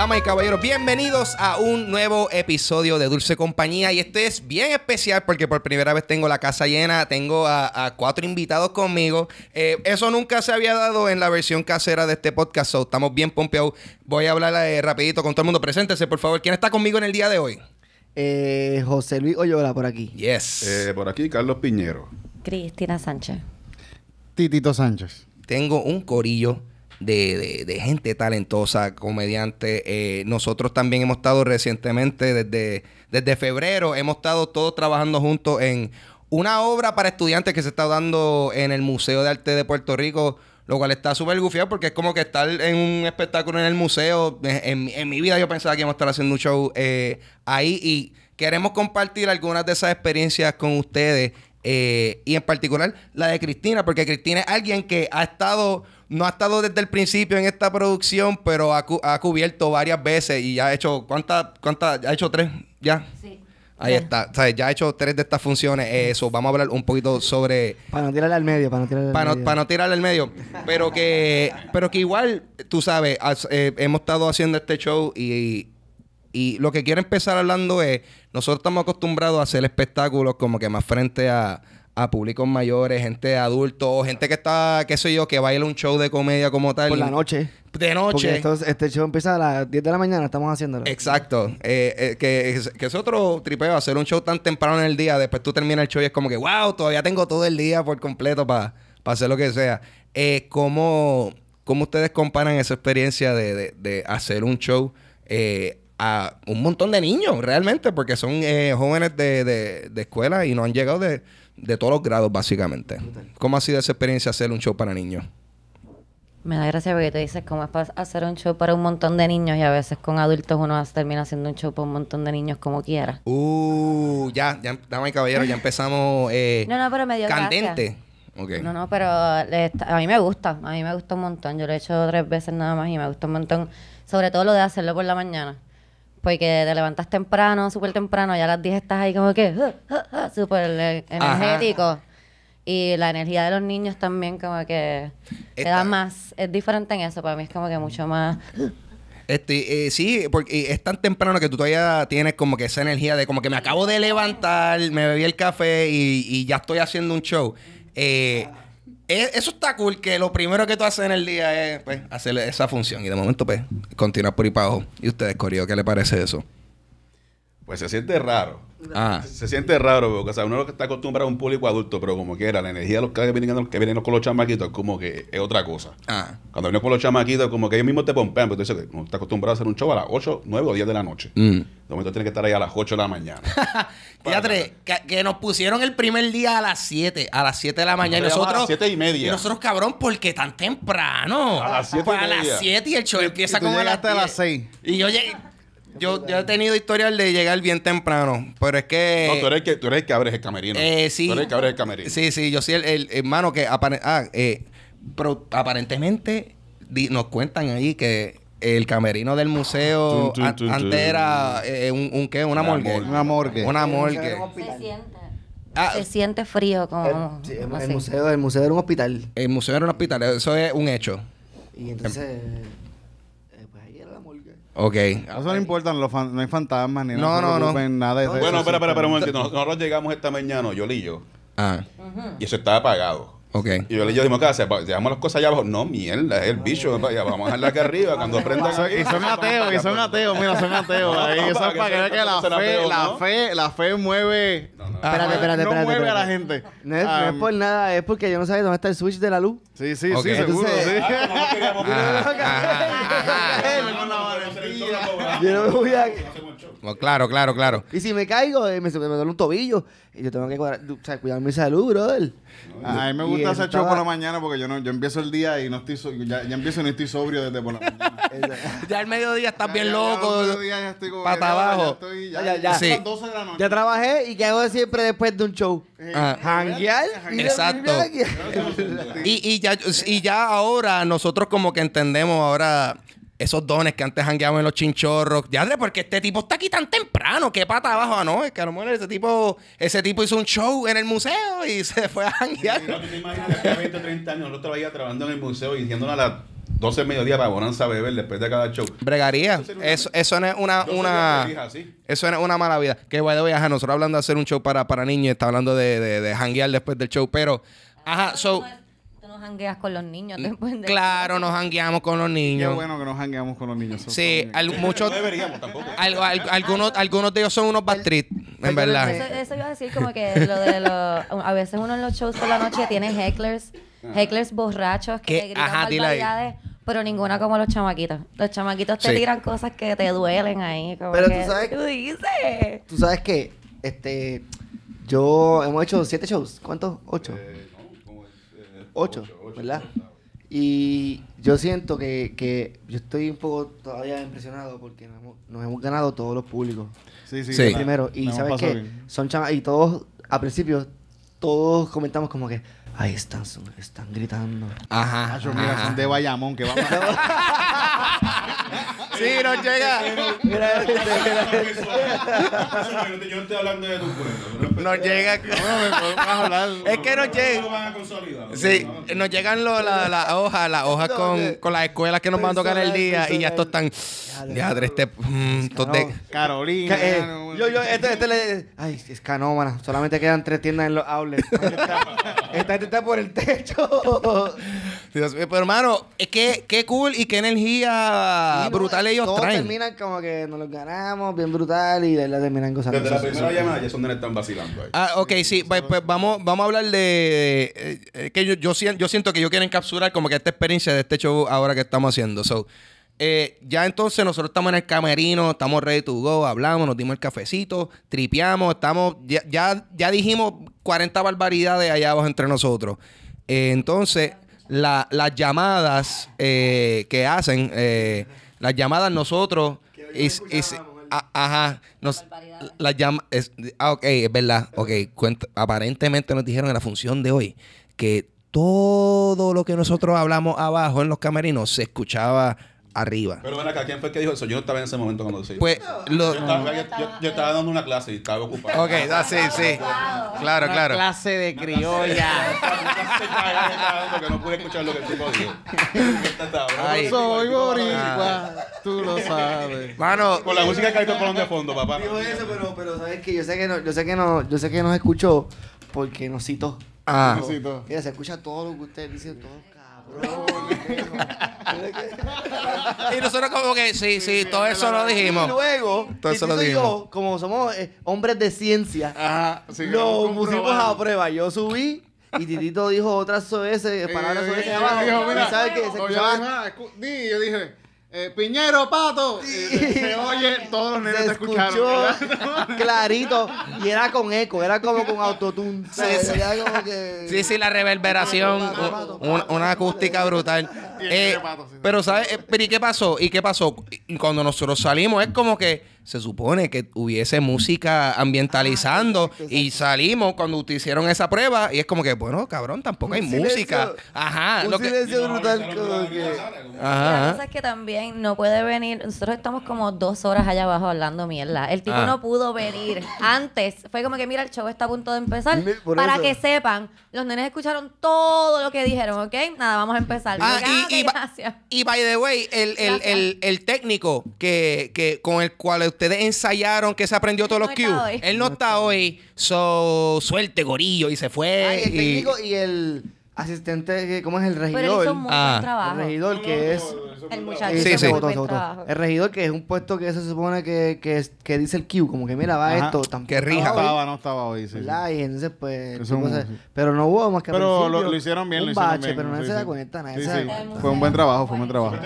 Damas y caballeros, bienvenidos a un nuevo episodio de Dulce Compañía. Y este es bien especial porque por primera vez tengo la casa llena, tengo a, cuatro invitados conmigo. Eh, eso nunca se había dado en la versión casera de este podcast, estamos bien pompeados. Voy a hablar eh, rapidito con todo el mundo. Preséntese, por favor. ¿Quién está conmigo en el día de hoy? Eh, José Luis Oyola, por aquí. Yes. por aquí, Carlos Piñero. Cristina Sánchez. Titito Sánchez. Tengo un corillo de, gente talentosa, comediante. Eh, nosotros también hemos estado recientemente, desde, desde febrero, hemos estado todos trabajando juntos en una obra para estudiantes que se está dando en el Museo de Arte de Puerto Rico. Lo cual está súper gufiado porque es como que estar en un espectáculo en el museo. Eh, en, mi vida yo pensaba que íbamos a estar haciendo un show eh, ahí y queremos compartir algunas de esas experiencias con ustedes eh, y en particular la de Cristina, porque Cristina es alguien que ha estado, no ha estado desde el principio en esta producción, pero ha, cubierto varias veces y ha hecho, ¿cuántas? Cuánta, ¿Ha hecho tres ya? Sí. Ahí está. O ya ha hecho tres de estas funciones. Eh, eso, vamos a hablar un poquito sobre. Para no tirarle al medio, para no tirarle al medio. para no tirarle al medio. Pero que, pero que igual, tú sabes, eh, hemos estado haciendo este show y y lo que quiero empezar hablando es, nosotros estamos acostumbrados a hacer espectáculos como que más frente a, a públicos mayores, gente adultos, gente que está, qué sé yo, que baila un show de comedia como tal. Por la noche. De noche. Porque este show empieza a las 10 de la mañana, estamos haciéndolo. Exacto. Eh, eh, que, es, otro tripeo, hacer un show tan temprano en el día, después tú terminas el show y es como que, wow, todavía tengo todo el día por completo para hacer lo que sea. Eh, ¿cómo, ¿cómo, ustedes comparan esa experiencia de hacer un show? Eh, a un montón de niños realmente, porque son eh, jóvenes de, de, escuela y no han llegado de, todos los grados básicamente. ¿Cómo ha sido esa experiencia hacer un show para niños? Me da gracia porque te dices cómo es para hacer un show para un montón de niños y a veces con adultos uno termina haciendo un show para un montón de niños como quiera. Uh, ya, ya, dame caballero, ya empezamos. Eh, no, no, pero me Candente. No, no, pero a mí me gusta, a mí me gusta un montón. Yo lo he hecho tres veces nada más y me gusta un montón, sobre todo lo de hacerlo por la mañana porque te levantas temprano, súper temprano, ya a las 10 estás ahí como que uh, uh, uh, súper eh, energético. Y la energía de los niños también como que te da eh, ah. más, es diferente en eso, para mí es como que mucho más... Este, eh, sí, porque es tan temprano que tú todavía tienes como que esa energía de como que me acabo de levantar, me bebí el café y, y ya estoy haciendo un show. Eh, eh, eso está cool, que lo primero que tú haces en el día es pues, hacerle esa función y de momento pues continuar por ahí para ¿Y ustedes, Corio, qué le parece eso? pues se siente raro. Ah. Se siente raro, porque o sea, uno lo que está acostumbrado a un público adulto, pero como que era la energía de los que vienen, que vienen con los chamaquitos es como que es otra cosa. Ah. Cuando vienen con los chamaquitos, como que ellos mismos te pompean, pero pues tú dices que está acostumbrado a hacer un show a las 8, 9 o 10 de la noche. Mm. Entonces momento tienes que estar ahí a las 8 de la mañana. Teatro, que, nos pusieron el primer día a las 7, a las 7 de la mañana. Nosotros, a las y media. nosotros, cabrón, porque tan temprano? A las 7 pues y el show empieza Con como las 6. Y yo llegué. Yo, yo, he tenido historias de llegar bien temprano, pero es que... No, tú eres el que, tú eres el que abres el camerino. Eh, sí. Tú eres el que abres el camerino. Sí, sí, yo soy el, el hermano que... ah, eh, pero aparentemente nos cuentan ahí que el camerino del museo antes era eh, un, qué, una, morgue. Una morgue. Una morgue. Se siente. Ah, se siente frío como... El, museo, el museo era un hospital. El museo era un hospital, eso es un hecho. Y entonces... Ok. Eso no importa no hay fantasmas ni No, nada. no, no de eso. Bueno, espera, espera, espera un momento. Nosotros llegamos esta mañana, yo y yo, Ah, y eso estaba apagado. ok. Y yo le yo dijimos, ¿qué hace? Llevamos las cosas allá abajo. No, mierda, es el bicho. vamos a dejarla aquí arriba. Cuando prenda. Y son ateos, y son ateos, mira, son ateos. Eso que la fe, mueve. la ¿no? fe, la fe mueve. No mueve a la gente. No es, por nada, es porque yo no sabía dónde está el switch de la luz. Sí, sí, sí, seguro, sí yo no me voy a. claro, claro, claro. Y si me caigo, eh, me, duele un tobillo. Y yo tengo que cuidar mi salud, brother. a mí me gusta hacer show por la mañana porque yo no, yo empiezo el día y no estoy ya, ya empiezo y no estoy sobrio desde por la mañana. Ya al mediodía estás bien loco. pata abajo. Ya, Sí. Ya trabajé y ¿qué hago siempre después de un show? Eh, ah. Eh, Exacto. Y, y ya, y ya ahora nosotros como que entendemos ahora esos dones que antes hangueaban en los chinchorros. Diadre, porque este tipo está aquí tan temprano. Qué pata abajo. Ah, no, es que a lo mejor ese tipo, ese tipo hizo un show en el museo y se fue a hanguear. No, te imaginas que 20 o 30 años nosotros vaya trabajando en el museo y diciéndonos a las 12 del mediodía para Bonanza beber después de cada show. Bregaría. Eso, eso no es una, una eso no es una mala vida. Que vaya de viajar. Nosotros hablando de hacer un show para, para niños, está hablando de, de, de hanguear después del show, pero ajá, so hangueas con los niños. claro, nos hangueamos con los niños. Qué bueno que nos hangueamos con los niños. Sí, muchos, deberíamos tampoco. algunos, algunos de ellos son unos bastrit, en verdad. eso iba a decir como que lo de los, a veces uno en los shows por la noche tiene hecklers, ah. hecklers borrachos que gritan Ajá, pero ninguna como los chamaquitos. Los chamaquitos te tiran cosas que te duelen ahí. Pero tú que, sabes- ¿Tú dices? Tú sabes que, este, yo hemos hecho siete shows. ¿Cuántos? Ocho. Eh, 8, ¿verdad? Ah, y yo siento que, yo estoy un poco todavía impresionado porque nos hemos, ganado todos los públicos. Sí, sí, Primero, y sabes que son y todos, a principio, todos comentamos como que, ahí están, están gritando. Ajá. son de Bayamón, que vamos Sí, nos llega. Mira, Yo no estoy hablando de tu cuento. Nos llega. Es que nos llega. Sí, nos llegan las hojas, las hojas con, con las escuelas que nos van a tocar el día y ya estos están. Ya, este, mm, Carolina. Eh, yo, yo, este, este le. Ay, es canómana. Solamente quedan tres tiendas en los outlets. Esta está por el techo. Eh, pero hermano, es eh, que qué cool y qué energía brutal ellos todos terminan como que nos los ganamos, bien brutal, y de la terminan cosas. Desde la primera llamada ya son donde están vacilando Ah, ok, sí, pues, pues, vamos, vamos a hablar de... Eh, que yo, siento que yo quiero encapsular como que esta experiencia de este show ahora que estamos haciendo. So, ya entonces nosotros estamos en el camerino, estamos ready to go, hablamos, nos dimos el cafecito, tripeamos, estamos, ya, ya, dijimos 40 barbaridades allá abajo entre nosotros. entonces, la, las llamadas eh, que hacen, eh, las llamadas nosotros, es ajá, nos, la llama, es, ah, ok, es verdad, aparentemente nos dijeron en la función de hoy que todo lo que nosotros hablamos abajo en los camerinos se escuchaba arriba. Pero bueno, acá, ¿quién fue que dijo eso? Yo no estaba en ese momento cuando decía. Pues, lo, yo, estaba, yo, estaba, dando una clase y estaba ocupado. Ok, sí, sí. Claro, claro. clase de criolla. Porque no pude escuchar lo que el tipo dijo. soy boricua, tú lo sabes. Mano. Con la música que hay por de fondo, papá. Dijo eso, pero, pero sabes que yo sé que no, yo sé que no, yo sé que nos escuchó porque nos citó. Ah. Mira, se escucha todo lo que usted dice todo y nosotros como que sí, sí, todo eso lo dijimos. Y luego, como somos eh, hombres de ciencia, Ajá, lo pusimos a prueba. Yo subí y Titito dijo otras veces palabras ese abajo. y que ah, Yo dije, eh, Piñero, pato. Eh, se oye, todos los nenes se te escucharon. clarito. Y era con eco, era como con autotune. Sí, sí. la reverberación. una, acústica brutal. Eh, pero, ¿sabes? ¿Pero y qué pasó? ¿Y qué pasó? Cuando nosotros salimos, es como que se supone que hubiese música ambientalizando ah, y salimos cuando te hicieron esa prueba y es como que, bueno, cabrón, tampoco hay música. Ajá. Un lo silencio que... brutal. como que... Ajá. La cosa es que también no puede venir, nosotros estamos como dos horas allá abajo hablando mierda. El tipo ah. no pudo venir antes. Fue como que, mira, el show está a punto de empezar. para que sepan, los nenes escucharon todo lo que dijeron, ¿ok? Nada, vamos a empezar. Ah, y, by the way, el, el, el, el técnico que, que con el cual ustedes ensayaron que se aprendió todos los cues. Él no, está, hoy. So, suelte, gorillo. Y se fue. Ay, y el asistente, ¿cómo es el regidor? Pero hizo ah. trabajo. El regidor que es... El muchacho. El regidor que es un puesto que se supone que, que, dice el Q, como que mira, va esto. Tampoco que rija. Estaba, no estaba hoy, sí. Y entonces, pues... Pero no hubo más que... Pero lo, hicieron bien, un lo hicieron bien. pero no se da cuenta, Fue un buen trabajo, fue un buen trabajo.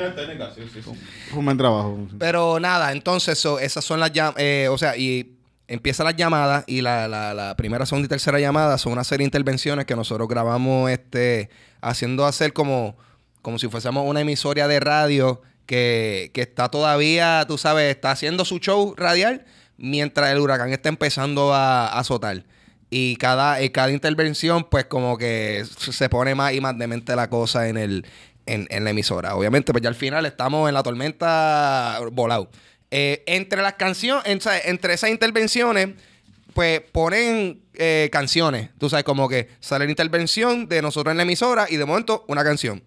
Fue un buen trabajo. Pero nada, entonces, esas son las... Eh, o sea, y empieza las llamadas y la, primera, segunda y tercera llamada son una serie de intervenciones que nosotros grabamos este, haciendo hacer como, como si fuésemos una emisora de radio que, está todavía, tú sabes, está haciendo su show radial mientras el huracán está empezando a, azotar. Y cada, eh, cada intervención, pues como que se pone más y más demente la cosa en, el, en, en la emisora. Obviamente, pues ya al final estamos en la tormenta volado. Eh, entre las canciones, entre esas intervenciones, pues ponen eh, canciones. Tú sabes, como que sale la intervención de nosotros en la emisora y de momento una canción.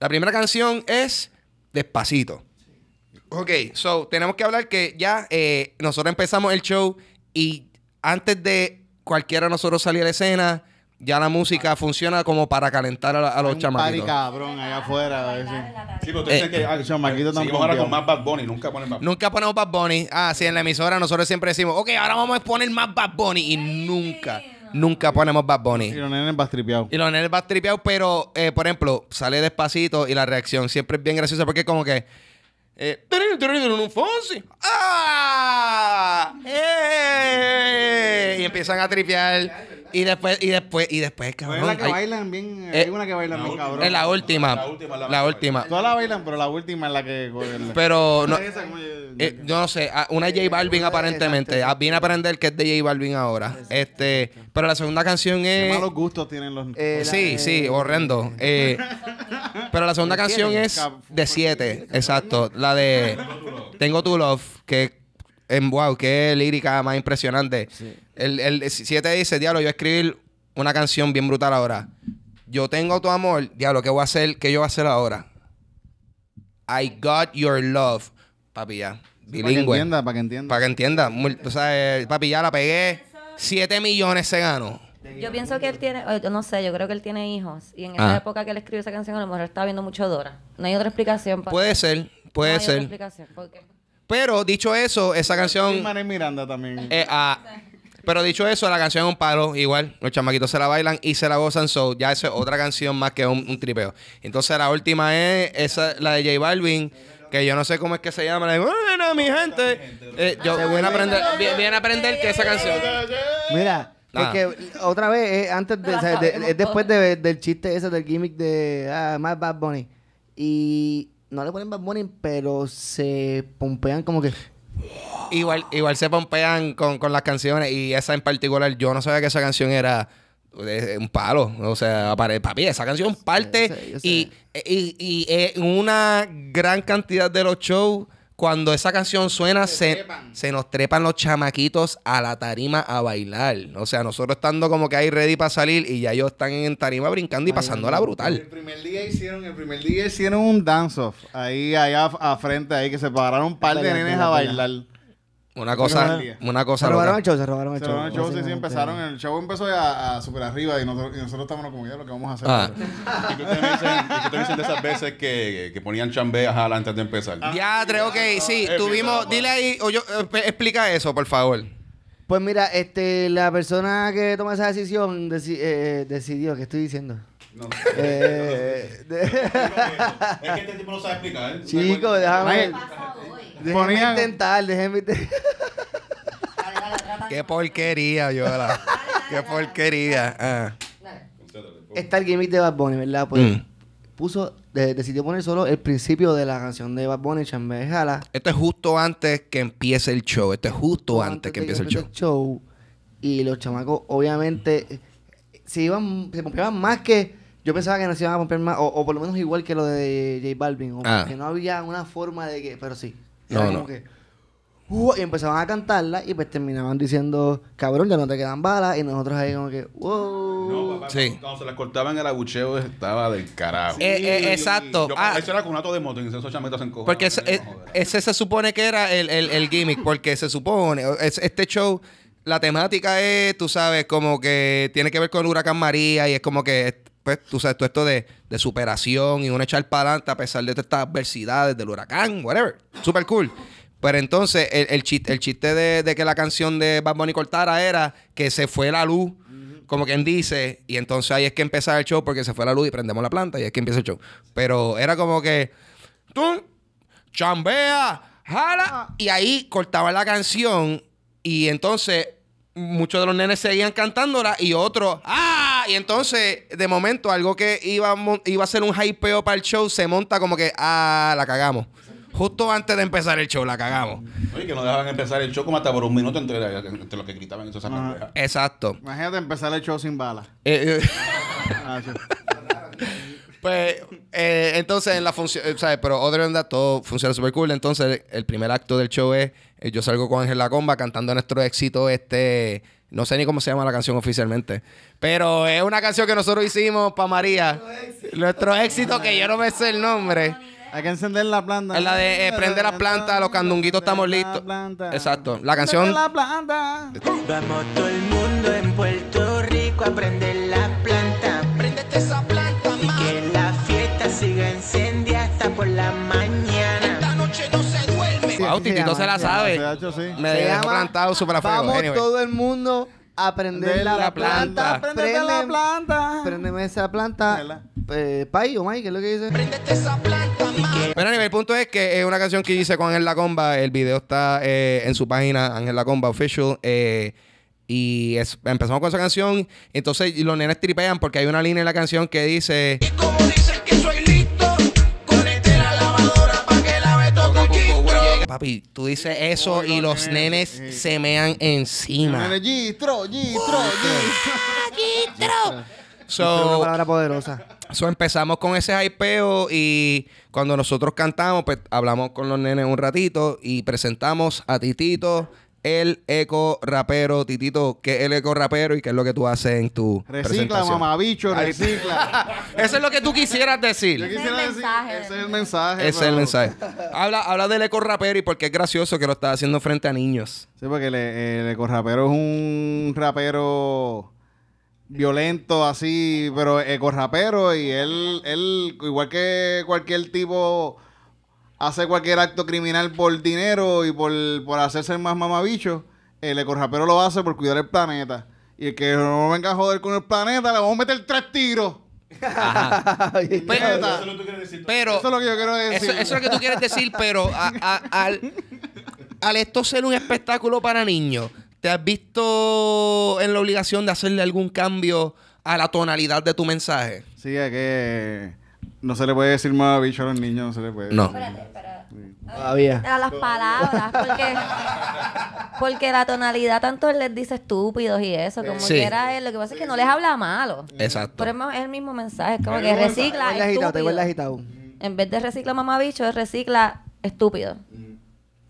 La primera canción es Despacito. Ok, so tenemos que hablar que ya eh, nosotros empezamos el show y antes de cualquiera de nosotros salir a la escena, ya la música funciona como para calentar a, los chamaquitos. Hay cabrón allá afuera. sí. pero tú dices eh, que ah, chamaquito también. ahora con más Bad Bunny, nunca ponemos Bad Bunny. Nunca ponemos Bad Bunny. Ah, sí, en la emisora nosotros siempre decimos, ok, ahora vamos a poner más Bad Bunny y nunca. Nunca ponemos Bad Bunny. Y los nenes va tripeados. Y los nenes más tripeados, pero, eh, por ejemplo, sale despacito y la reacción siempre es bien graciosa porque es como que... Eh, un ¡Ah! ¡Eh! Y empiezan a tripear. Y después, y después, y después, cabrón. es la eh, eh, que bailan bien. hay una que bailan bien, cabrón. Es la última. La última. Todas la bailan, pero la última es la que. Pero. No, eh, yo, no sé. Ah, una J Balvin, aparentemente. Ah, viene a aprender que es de J Balvin ahora. Este. Pero la segunda canción es. Qué malos gustos tienen los. Pues, sí, sí, horrendo. pero la segunda canción es de siete Exacto. La de Tengo tu love. Que. En, wow, qué lírica más impresionante. Sí. El, el 7 dice, diablo, yo voy a escribir una canción bien brutal ahora. Yo tengo tu amor, diablo, ¿qué voy a hacer? ¿Qué yo voy a hacer ahora? I got your love. Papi, ya. Bilingüe. Para que entienda, para que entienda. Eh, papi, ya la pegué. Siete millones se ganó. Yo pienso que él tiene, yo no sé, yo creo que él tiene hijos. Y en esa ah. época que él escribió esa canción, a lo mejor estaba viendo mucho Dora. No hay otra explicación. Puede ser, puede ser. Pero dicho eso, esa canción. Manuel Miranda también. Eh, ah, pero dicho eso, la canción es un palo, igual. Los chamaquitos se la bailan y se la gozan. So, ya es otra canción más que un, tripeo. Entonces, la última es esa, la de J Balvin, que yo no sé cómo es que se llama. La de, bueno, mi gente. Eh, yo voy a aprender, aprender que esa canción. Mira. que otra vez, es, eh, antes de, después del chiste ese del gimmick de ah, más Bad Bunny. Y no le ponen Bad Bunny, pero se pompean como que. Igual, igual se pompean con, con las canciones y esa en particular, yo no sabía que esa canción era eh, un palo. O sea, para el papi, esa canción parte Y, y, y, una gran cantidad de los shows cuando esa canción suena, se, se, nos trepan los chamaquitos a la tarima a bailar. O sea, nosotros estando como que ahí ready para salir y ya ellos están en tarima brincando y pasándola brutal. El primer día hicieron, el primer día hicieron un dance-off ahí allá a, frente, ahí que se pararon un par de nenes a bailar. Una cosa, una cosa. robaron loca. el show, se robaron el show. Se sí, empezaron. El show empezó a, súper arriba y nosotros, nosotros estábamos como, lo que vamos a hacer. Ah. y que ustedes dicen, que de esas veces que, que ponían chambeas antes de empezar. Ah, ya, creo ok, ah, sí, tuvimos. Dile ahí, o yo, eh, pues, explica eso, por favor. Pues mira, este, la persona que toma esa decisión eh, eh, decidió, ¿qué estoy diciendo? No. Es que este tipo no sabe explicar. ¿eh? Chico, déjame. Déjeme intentar, déjeme Qué porquería, yo. Qué porquería. Ah. Está el gimmick de Bad Bunny, ¿verdad? Pues mm. puso, decidió poner solo el principio de la canción de Bad Bunny, Chamber Jala. Esto es justo antes que empiece el show. Esto es justo antes, que empiece el show. Y los chamacos, obviamente, se iban, se pompeaban más que. Yo pensaba que no se iban a comprar más, o, por lo menos igual que lo de J Balvin, o ah. que no había una forma de que. Pero sí y empezaban a cantarla y pues terminaban diciendo, cabrón, ya no te quedan balas. Y nosotros ahí como que, wow. sí. cuando se las cortaban el agucheo estaba del carajo. Eh, eh, exacto. Yo, ah, eso era con un ato de moto, y esos en Porque eh, ese, se supone que era el, el, gimmick, porque se supone, este show la temática es, tú sabes, como que tiene que ver con huracán María y es como que pues, tú sabes, todo esto de, superación y uno echar para adelante a pesar de todas estas adversidades, del huracán, whatever. Super cool. Pero entonces, el, el chiste, de, que la canción de Bad Bunny cortara era que se fue la luz, como quien dice, y entonces ahí es que empezaba el show porque se fue la luz y prendemos la planta y es que empieza el show. Pero era como que, tú, chambea, jala, ah. y ahí cortaba la canción y entonces muchos de los nenes seguían cantándola y otros, ¡ah! Y entonces, de momento, algo que iba, iba a ser un hypeo para el show se monta como que, ¡ah! La cagamos. Justo antes de empezar el show, la cagamos. Oye, que no dejaban empezar el show como hasta por un minuto entre, entre los que gritaban y ah, Exacto. Imagínate empezar el show sin balas. Eh, eh. ah, pues, eh, entonces en la función, eh, ¿sabes? Pero other than todo funciona súper cool. Entonces, el primer acto del show es eh, yo salgo con Ángel La Comba cantando nuestro éxito, este. No sé ni cómo se llama la canción oficialmente. Pero es una canción que nosotros hicimos para María. Nuestro éxito, que yo no me sé el nombre. Hay que encender la planta. Es la de eh, prender la planta, los candunguitos estamos listos. Exacto. La canción. la planta. Vamos todo el mundo en Puerto Rico a prender la no se la sabe. Me dejó plantado súper Vamos todo el mundo aprender la, la, planta. planta. la planta. Prendeme esa planta. Eh, Pai o Mike, ¿qué es lo que dice? Prendete esa planta, Pero el punto es que es eh, una canción que hice con Ángel La Comba. El video está eh, en su página, Ángel La Comba Official. Eh, y empezamos con esa canción. Entonces los nenes tripean porque hay una línea en la canción que dice... papi, tú dices eso y los nenes, se mean encima. Gistro, Gistro, ah, Gistro. Es una palabra poderosa. empezamos con ese hypeo y cuando nosotros cantamos, pues hablamos con los nenes un ratito y presentamos a Titito, el eco rapero, Titito, que es el eco rapero y qué es lo que tú haces en tu Recicla, mamabicho, recicla. Eso es lo que tú quisieras decir. Ese es el mensaje. Ese es el mensaje. habla, del eco rapero y por qué es gracioso que lo estás haciendo frente a niños. Sí, porque el, el eco rapero es un rapero violento así, pero eco rapero y él, él igual que cualquier tipo hace cualquier acto criminal por dinero y por, por hacerse el más mamabicho, el ecorrapero lo hace por cuidar el planeta. Y el que no venga a joder con el planeta, le vamos a meter tres tiros. pero, eso, es lo que decir, yo quiero decir. Eso, es lo que tú quieres decir, pero al esto ser un espectáculo para niños, ¿te has visto en la obligación de hacerle algún cambio a la tonalidad de tu mensaje? Sí, es que no se le puede decir más bicho a los niños, no se le puede. No. Espérate, espérate. Todavía. A las palabras, porque, porque la tonalidad tanto él les dice estúpidos y eso, como si quiera él, lo que pasa es que no les habla malo. Exacto. Pero es el mismo mensaje, es como que recicla estúpido. agitado. En vez de recicla mamabicho, es recicla estúpido.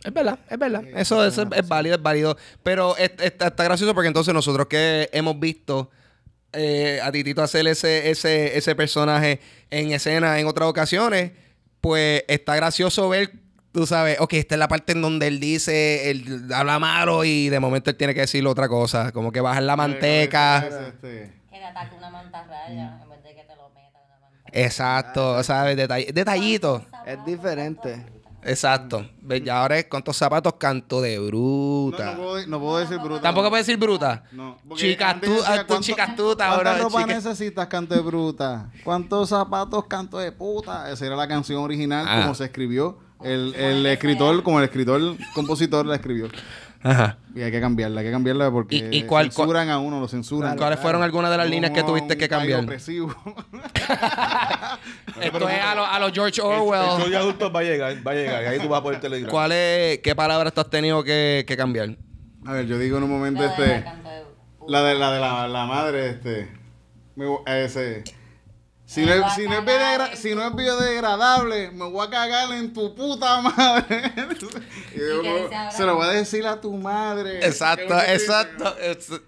Es verdad, es verdad. Eso es, es válido, es válido. Pero está gracioso porque entonces nosotros que hemos visto eh, a Titito hacer ese, ese, ese personaje en escena en otras ocasiones, pues está gracioso ver tú sabes, ok, esta es la parte en donde él dice, él habla malo y de momento él tiene que decir otra cosa, como que bajar la manteca. Que una en Exacto, ¿sabes? detallito. Es pues, diferente. Pues, Exacto. Ya ahora es cuántos zapatos canto de bruta. No, puedo, decir bruta. Tampoco puedo decir bruta. No. Chicas, tú, ah, tú chicas tú, ropa necesitas canto de bruta? ¿Cuántos zapatos canto de puta? Esa era la canción original ah. como se escribió. El, el escritor, como el escritor, compositor la escribió. Ajá. Y hay que cambiarla, hay que cambiarla porque censuran a uno, lo censuran. ¿Cuáles fueron algunas de las líneas que tuviste que cambiar? Esto es a los a George Orwell. El, el adulto va a llegar, va a llegar. Y ahí tú vas a poder telegram. ¿Cuál ¿Qué palabras tú has tenido que, que, cambiar? A ver, yo digo en un momento la este... De la, de, la de la, madre, este... Ese... Si no, es, es si no es biodegradable, me voy a cagar en tu puta madre. se lo voy a decir a tu madre. Exacto, exacto.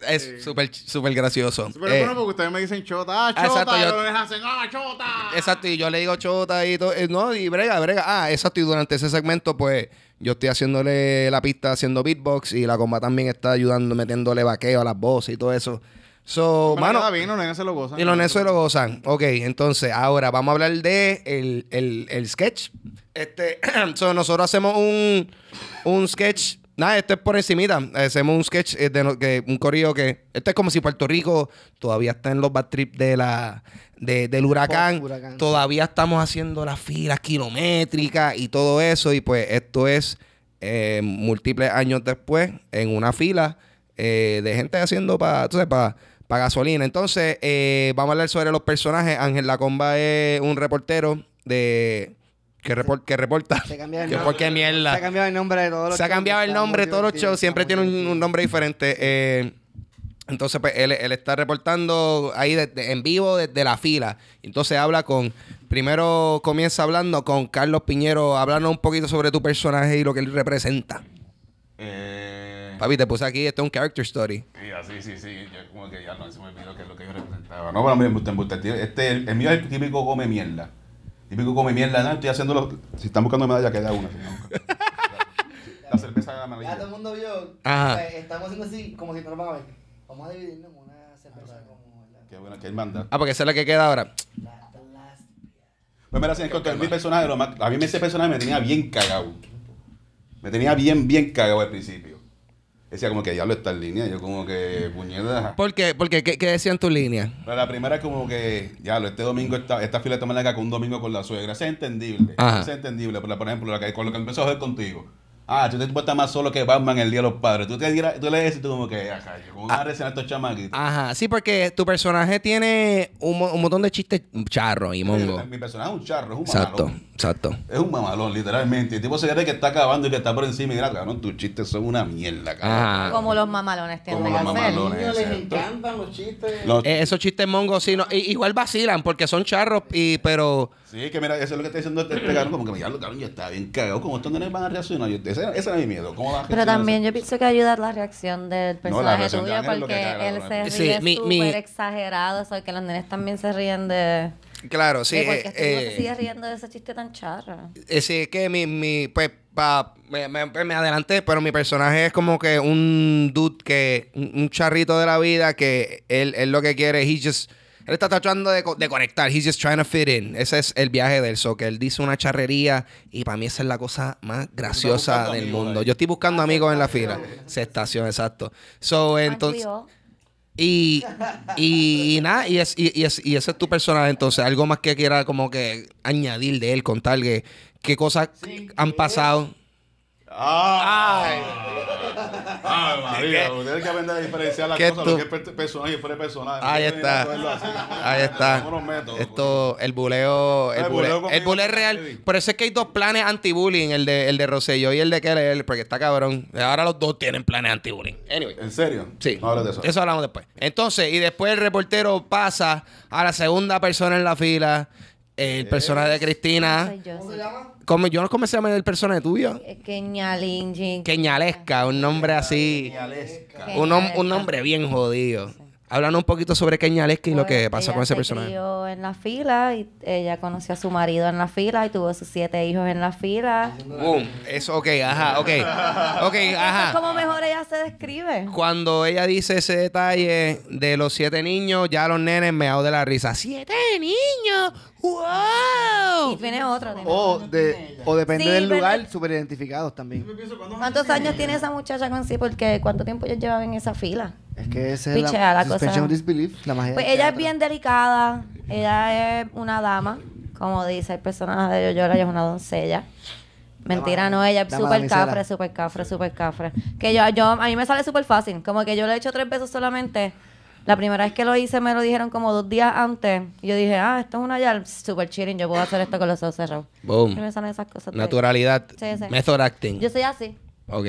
Es súper gracioso. Pero eh. bueno, porque ustedes me dicen chota, ah, chota, exacto, y yo- hacen, ah, chota. Exacto, y yo le digo chota y todo. Eh, no, y brega, brega. Ah, exacto, y durante ese segmento, pues yo estoy haciéndole la pista haciendo beatbox y la comba también está ayudando, metiéndole vaqueo a las voces y todo eso. So, lo gozan. Y los nenes se lo gozan. Ok, entonces, ahora vamos a hablar de el, sketch. Este, nosotros hacemos un, sketch. Nada, esto es por encimita. Hacemos un sketch eh, de un corrido que... esto es como si Puerto Rico todavía está en los bad trips de la, del huracán. Todavía estamos haciendo las filas kilométricas y todo eso. Y pues esto es eh, múltiples años después en una fila eh, de gente haciendo para... Entonces, para para gasolina. Entonces, eh, vamos a hablar sobre los personajes. Ángel Lacomba es un reportero de que, que reporta. Se el nombre. mierda. Se ha cambiado el nombre de todos Se ha cambiado el nombre de todos los shows. Siempre tiene un, nombre diferente. Eh, entonces, pues, él, está reportando ahí en vivo desde la fila. Entonces habla con. Primero comienza hablando con Carlos Piñero. Háblanos un poquito sobre tu personaje y lo que él representa. Eh Papi, te puse aquí, esto es un character story. Sí, así, sí, sí. Yo como que ya no se me olvidó que es lo que yo representaba. No, pero me gusta, me Este, el, mío es el típico come mierda. Típico come mierda, no, estoy haciendo los... Si están buscando medalla, queda una. Si no, la cerveza de la amarilla. Ya todo el mundo vio. Ajá. Pues, estamos haciendo así, como si no lo Vamos a dividirnos en una cerveza ah, como la... Qué bueno que él manda. Ah, porque esa es la que queda ahora. me la... Pues mira, mi personaje, a mí ese personaje me tenía bien cagado. Me tenía bien, bien cagado al principio decía como que diablo está en línea. Yo como que puñeta. ¿Por qué? qué? ¿Qué, decían tu línea? la primera es como que, ya lo este domingo está, esta fila está más acá con un domingo con la suegra. es entendible. es entendible. por ejemplo, con lo que empezó a hacer contigo. Ah, tú te estar más solo que Batman el día de los padres. Tú, te, tú le dices tú como que, ajá, como una ah. a estos chamaquitos. Ajá, sí, porque tu personaje tiene un, un montón de chistes charros y mongo. Mi, personaje es un charro, es un Exacto. Exacto. Es un mamalón, literalmente. El tipo se cree que está acabando y que está por encima. Y mira, cabrón, tus chistes son una mierda, cabrón. Como los mamalones tienen Como los mamalones. Los les encantan los chistes. Eh, esos chistes mongos, sí. No, igual vacilan porque son charros, y, pero... Sí, que mira, eso es lo que está diciendo este, este cabrón. Como que, mira, cabrón, ya está bien cagado. Como estos nenes van a reaccionar. ese, es mi miedo. ¿Cómo va a Pero también yo pienso que ayuda la reacción del personaje no, porque él se ríe súper exagerado. O sea, que los nenes también se ríen de... Claro, sí. eh, eh, eh. sigue riendo de ese chiste tan charra. Eh, sí, que mi, mi pues, me, me, pues, me, adelanté, pero mi personaje es como que un dude que, un, charrito de la vida que él, lo que quiere, he just, él está tratando de, conectar, he's just trying to fit in. Ese es el viaje del so, que él dice una charrería y para mí esa es la cosa más graciosa del mundo. Yo estoy buscando ah, amigos en la fila. Se estación, exacto. So, entonces... Y, y, nada, y, es, y, es, ese es tu personal... Entonces, algo más que quiera como que añadir de él, Contarle... qué cosas han pasado. Ay, ay, María, usted que aprender a diferenciar las cosas, lo que es personal y fuera personal. Ahí está. Ahí está. Esto, el buleo, el, el buleo, real. Por eso es que hay dos planes anti-bullying, el de, el de Rosselló y el de Keller, porque está cabrón. Ahora los dos tienen planes anti-bullying. Anyway. ¿En serio? Sí. eso. Eso hablamos después. Entonces, y después el reportero pasa a la segunda persona en la fila, el eh. personaje de Cristina. ¿Cómo se llama? Como, yo no cómo se llama el personaje tuyo. Eh, Queñalesca, un nombre así. Un, un nombre bien jodido hablando un poquito sobre Keñaleski y lo que pues, pasó con ese personaje. en la fila y ella conoció a su marido en la fila y tuvo sus siete hijos en la fila. Boom. Eso, ok, ajá, ok. Ok, ajá. mejor ella se describe. Cuando ella dice ese detalle de los siete niños, ya los nenes me hago de la risa. ¡Siete niños! ¡Wow! Y tiene otro. o, depende del lugar, súper identificados también. ¿Cuántos años eh, tiene esa muchacha con sí? Porque ¿cuánto tiempo ellos llevaba en esa fila? Es que ese es la, disbelief, la magia Pues ella es bien delicada, ella es una dama, como dice el personaje de yo ella es una doncella. Mentira, no, ella es súper cafre, súper cafre, súper cafre. Que yo, yo, a mí me sale súper fácil, como que yo lo he hecho tres veces solamente. La primera vez que lo hice me lo dijeron como dos días antes. yo dije, ah, esto es una ya super chilling yo puedo hacer esto con los ojos cerrados. Boom. Y me salen esas cosas. Naturalidad. Method acting. Yo soy así. Ok.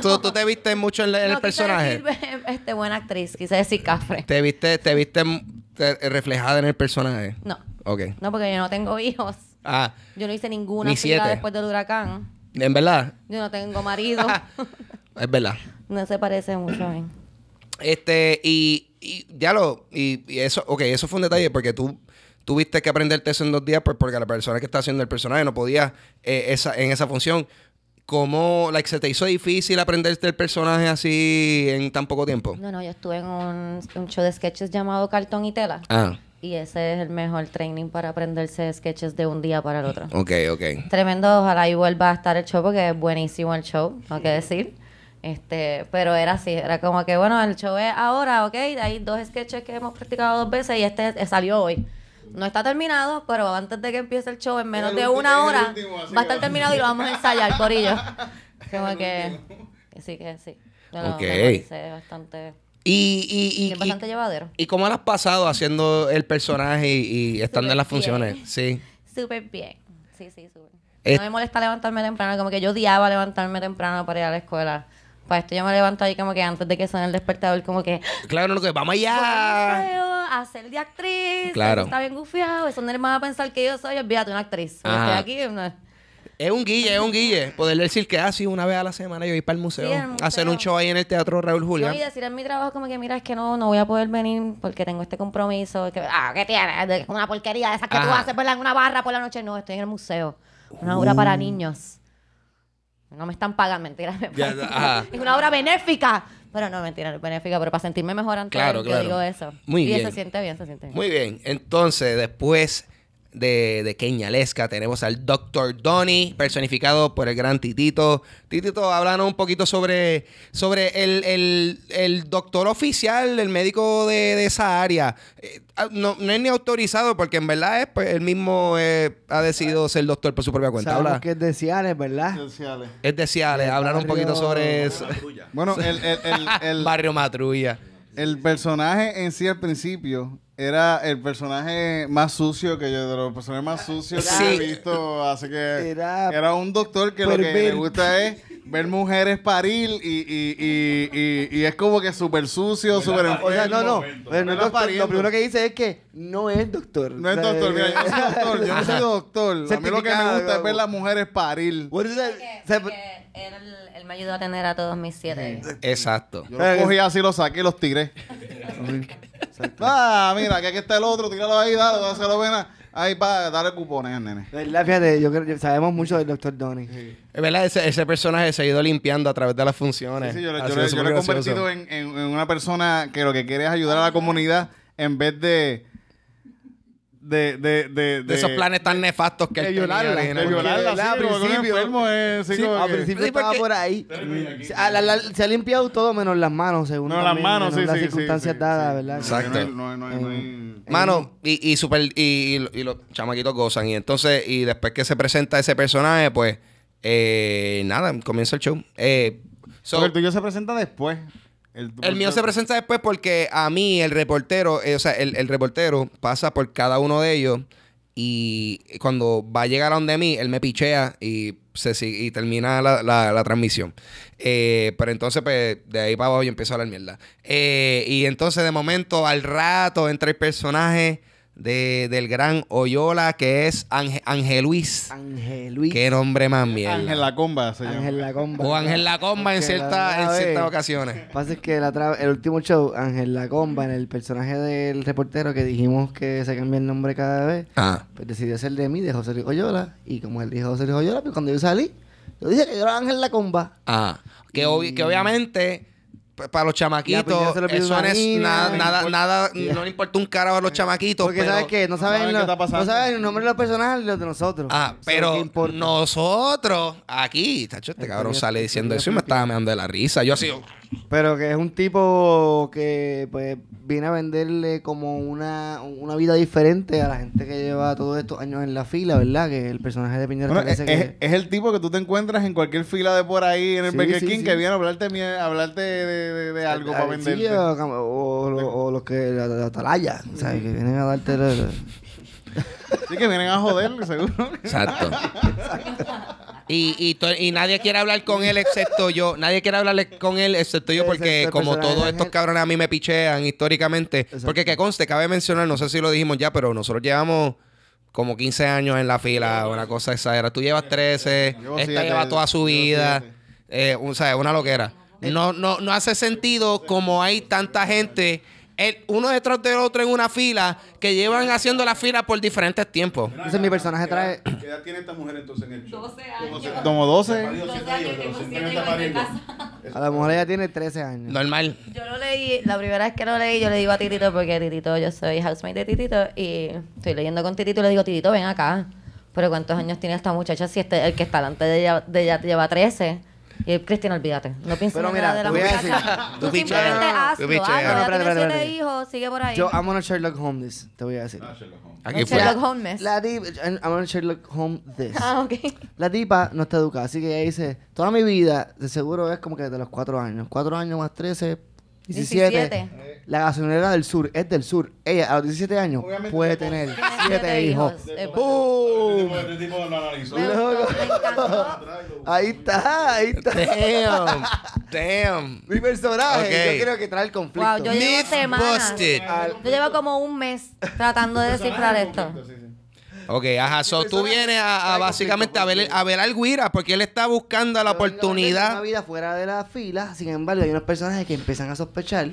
¿Tú, te viste mucho en, el personaje? Decir, este, buena actriz, quise decir cafre. ¿Te viste, te viste reflejada en el personaje? No. Ok. No, porque yo no tengo hijos. Ah. Yo no hice ninguna después del huracán. ¿En verdad? Yo no tengo marido. es verdad. No se parece mucho a mí. Este, y, y ya lo, y, eso, ok, eso fue un detalle porque tú tuviste que aprenderte eso en dos días pues, porque la persona que está haciendo el personaje no podía eh, esa, en esa función. ¿Cómo like, se te hizo difícil aprenderte el personaje así en tan poco tiempo? No, no, yo estuve en un, show de sketches llamado Cartón y Tela. Ah. Y ese es el mejor training para aprenderse sketches de un día para el otro. Ok, ok. Tremendo, ojalá y vuelva a estar el show porque es buenísimo el show, no hay que decir. Este, pero era así, era como que, bueno, el show es ahora, ok, hay dos sketches que hemos practicado dos veces y este salió hoy. No está terminado, pero antes de que empiece el show, en menos de una hora, va a estar terminado y lo vamos a ensayar, Corillo. Como que, sí, que sí. ok. bastante. Y, y, bastante llevadero. ¿Y cómo lo has pasado haciendo el personaje y, estando en las funciones? Sí. Súper bien. Sí, sí, súper. No me molesta levantarme temprano, como que yo odiaba levantarme temprano para ir a la escuela. Para pues esto yo me levanto ahí como que antes de que suene el despertador, como que... Claro, no, que vamos allá. A ser de actriz. Claro. Está bien gufiado. Eso no es más a pensar que yo soy, olvídate, una actriz. estoy aquí... Es un guille, es un guille. Poder decir que así ah, una vez a la semana yo voy para el museo, hacer un show ahí en el Teatro Raúl Julián. y decir en mi trabajo como que, mira, es que no, no voy a poder venir porque tengo este compromiso. ah, ¿qué tienes? Una porquería de esas que tú haces en una barra por la noche. No, estoy en el museo. Una obra uh. para niños. No me están pagando, mentira. Es una obra benéfica. Pero no, mentira, benéfica, pero para sentirme mejor antes claro, claro. digo eso. Muy y bien. se siente bien, se siente bien. Muy bien. Entonces, después de, de tenemos al Dr. Donnie, personificado por el gran Titito. Titito, háblanos un poquito sobre, sobre el, doctor oficial, el médico de, esa área. Eh, Ah, no, es ni autorizado porque en verdad es, pues, él mismo eh, ha decidido ser doctor por su propia cuenta. que es de ¿verdad? Es de Es Hablar un poquito sobre eso. Bueno, el, el, el barrio Matrulla. El personaje en sí al principio era el personaje más sucio que yo, de los más sucios que he visto. Así que era, un doctor que lo que le gusta es ver mujeres parir y, y, y, y, y es como que súper sucio, súper O sea, no, no. no Lo primero que dice es que no es doctor. No es doctor. Mira, yo no soy doctor. Yo no soy doctor. A mí lo que me gusta es ver las mujeres parir. Porque él, me ayudó a tener a todos mis siete. Exacto. Yo los cogí así, los saqué y los tiré. ah, mira, que aquí está el otro, tíralo ahí, dale, no se lo ven Ahí para darle cupones nene. verdad, fíjate, yo creo que sabemos mucho del doctor Donny. Es verdad, ese, personaje se ha ido limpiando a través de las funciones. yo, lo he convertido en, una persona que lo que quiere es ayudar a la comunidad en vez de de, de, de, de, esos planes tan nefastos que de violarla, la violarla, principio, sí, al principio estaba por ahí. Ah, se ha limpiado todo menos las manos, según las circunstancias dadas, ¿verdad? Exacto. Mano, y, y, super, y, y, los chamaquitos gozan. Y entonces, y después que se presenta ese personaje, pues, eh, nada, comienza el show. Eh, so, yo el se presenta después. El, mío se presenta después porque a mí el reportero, eh, o sea, el, reportero pasa por cada uno de ellos y cuando va a llegar a donde mí, él me pichea y, se, termina la, transmisión. Eh, pero entonces, pues, de ahí para abajo yo empiezo a hablar mierda. Eh, y entonces, de momento, al rato, entra el personaje de, del gran Oyola, que es Ángel Luis. Ángel Luis. Qué nombre más bien Ángel La Comba se llama. Ángel La O Ángel La Comba en, ciertas en ciertas ocasiones. Lo que pasa es que el último show, Ángel La Comba, en el personaje del reportero que dijimos que se cambia el nombre cada vez, ah. pues decidió ser de mí, de José Luis Oyola. Y como él dijo José Luis Oyola, pues cuando yo salí, yo dije que yo era Ángel La Comba. Ah. Que, obvi que obviamente pues, para los chamaquitos, eso es nada, nada, nada, no le importa un carajo a los chamaquitos. Porque sabes que no saben, no saben, el nombre de los personajes los de nosotros. Ah, pero nosotros, aquí, tacho, este cabrón sale este diciendo eso y me estaba meando de la risa. Yo así, pero que es un tipo que pues viene a venderle como una, una vida diferente a la gente que lleva todos estos años en la fila, ¿verdad? Que el personaje de Piñera parece es, que... es, el tipo que tú te encuentras en cualquier fila de por ahí en el Pequequín, King que viene a hablarte, a hablarte de, de, ah, algo para venderte. O, los que la, atalaya, o sea, que vienen a darte Sí que vienen a joder seguro. Exacto. Y, y, nadie quiere hablar con él excepto yo. Nadie quiere hablarle con él excepto yo porque como todos estos cabrones a mí me pichean históricamente. Porque que conste, cabe mencionar, no sé si lo dijimos ya, pero nosotros llevamos como 15 años en la fila, una cosa exagera Tú llevas 13, esta lleva toda su vida. Eh, o sea, una loquera. No, no, no hace sentido como hay tanta gente uno detrás del otro en una fila que llevan haciendo la fila por diferentes tiempos. Entonces mi personaje trae... ¿Qué edad tiene esta mujer entonces en el 12 años. Como 12. a la mujer ya tiene 13 años. Normal. Yo lo leí, la primera vez que lo leí yo le digo a Titito porque Titito, yo soy housemate de Titito y estoy leyendo con Titito y le digo, Titito, ven acá. Pero ¿cuántos años tiene esta muchacha si este, el que está delante de ella, de ella lleva 13? Y eh, Cristian, olvídate. No pienses Pero en mira, nada de la te voy a decir, tú Tú simplemente hazlo. Tú hazlo. Ya tienes siete hijos, sigue por ahí. Yo, I'm gonna Sherlock Holmes te voy a decir. Aquí fue. Sherlock Holmes. La tipa... I'm gonna Sherlock Holmes Ah, ok. La tipa no está educada, así que ella dice, toda mi vida, de seguro es como que de los cuatro años. Cuatro años más trece... 17. La gasolinera del sur es del sur. Ella a los 17 años puede tener 7 hijos. ahí está, ahí está. Damn. Damn. Mi personaje, yo creo que trae el conflicto. yo llevo como un mes tratando de descifrar esto. Ok, ajá. So, tú vienes a, básicamente a ver, a ver al Guira porque él está buscando la oportunidad. Una vida fuera de la fila. Sin embargo, hay unos personajes que empiezan a sospechar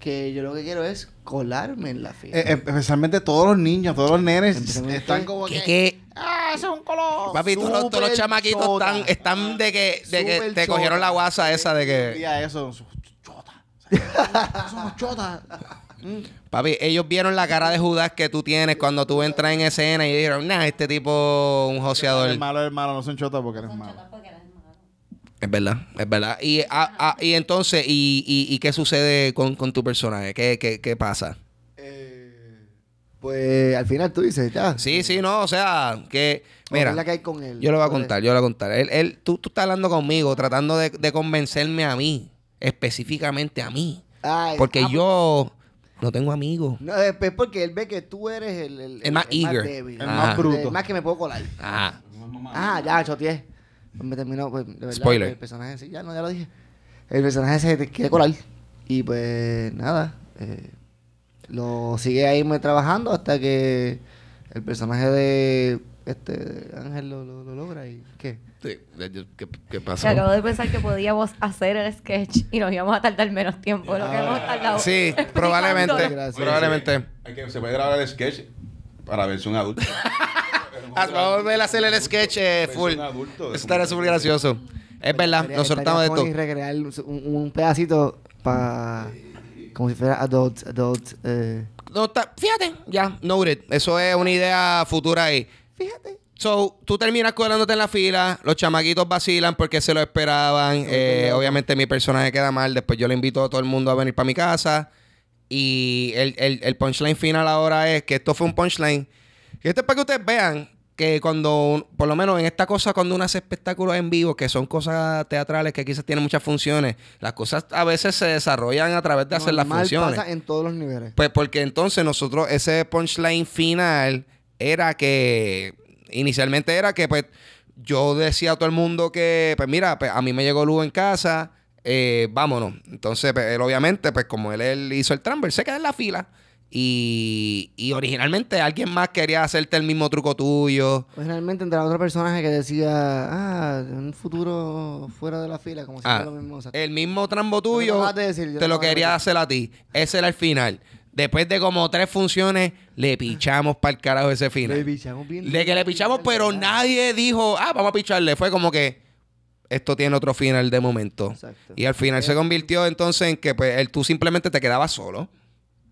que yo lo que quiero es colarme en la fila. Eh, especialmente todos los niños, todos los nenes están como que... ¡Ah, Eso es un color! Papi, todos los, chamaquitos están, ah, de que, de que te cogieron la guasa esa de que... Ya eso, chota. sea, son chota. Mm. Papi, ellos vieron la cara de Judas que tú tienes cuando tú entras en escena y dijeron, nah, este tipo un joseador. malo, es malo, no son chotas porque eres malo. Es verdad, es verdad. Y, ah, ah, y entonces, y, qué sucede con, tu personaje? ¿Qué, pasa? Eh, pues al final tú dices, ya. Sí, sí, no, o sea, que. Mira, hay con él, yo lo voy a contar, yo lo voy a contar. Él, tú, estás hablando conmigo, tratando de, convencerme a mí, específicamente a mí. porque ah, pues. yo no tengo amigos. No, es porque él ve que tú eres el, el, más eager. el más bruto. El más que me puedo colar. Ah, ah ya, choteé. Pues me terminó, pues, de verdad, Spoiler. El personaje ese, ya, no, ya lo dije. El personaje se te quiere colar. Y pues, nada. Eh, lo sigue ahí trabajando hasta que el personaje de este Ángel lo, lo, logra y ¿qué? Sí, ¿qué, ¿qué, pasó? acabo de pensar que podíamos hacer el sketch y nos íbamos a tardar menos tiempo lo que hemos tardado. Sí, probablemente. probablemente. hay que, se puede grabar el sketch para versión un ah, Vamos a volver a hacer el sketch eh, full. estaría súper gracioso. Es verdad, nos soltamos de todo. Y recrear un, pedacito para. Como si fuera adult. adult eh. no, fíjate, ya, noted. Eso es una idea futura ahí. Fíjate. So, tú terminas colándote en la fila, los chamaquitos vacilan porque se lo esperaban. Eh, obviamente mi personaje queda mal, después yo le invito a todo el mundo a venir para mi casa. Y el, el, punchline final ahora es que esto fue un punchline. Y esto es para que ustedes vean que cuando, por lo menos en esta cosa, cuando uno hace espectáculos en vivo, que son cosas teatrales que quizás tienen muchas funciones, las cosas a veces se desarrollan a través de hacer las funciones. Pasa en todos los niveles. Pues porque entonces nosotros, ese punchline final era que inicialmente era que pues yo decía a todo el mundo que, pues mira, pues, a mí me llegó Lugo en casa, eh, vámonos. Entonces, pues, él obviamente, pues como él, hizo el tramo... él se queda en la fila. Y, y, originalmente alguien más quería hacerte el mismo truco tuyo. Pues, realmente entre otro personaje que decía, ah, un futuro fuera de la fila, como si fuera ah, lo mismo. el mismo trambo tuyo te lo quería hacer a ti. Ese era el final. Después de como tres funciones, le pichamos para el carajo ese final. Le pichamos bien. De que le pichamos, pero nadie dijo, ah, vamos a picharle. Fue como que esto tiene otro final de momento. Y al final se convirtió entonces en que pues, él, tú simplemente te quedabas solo.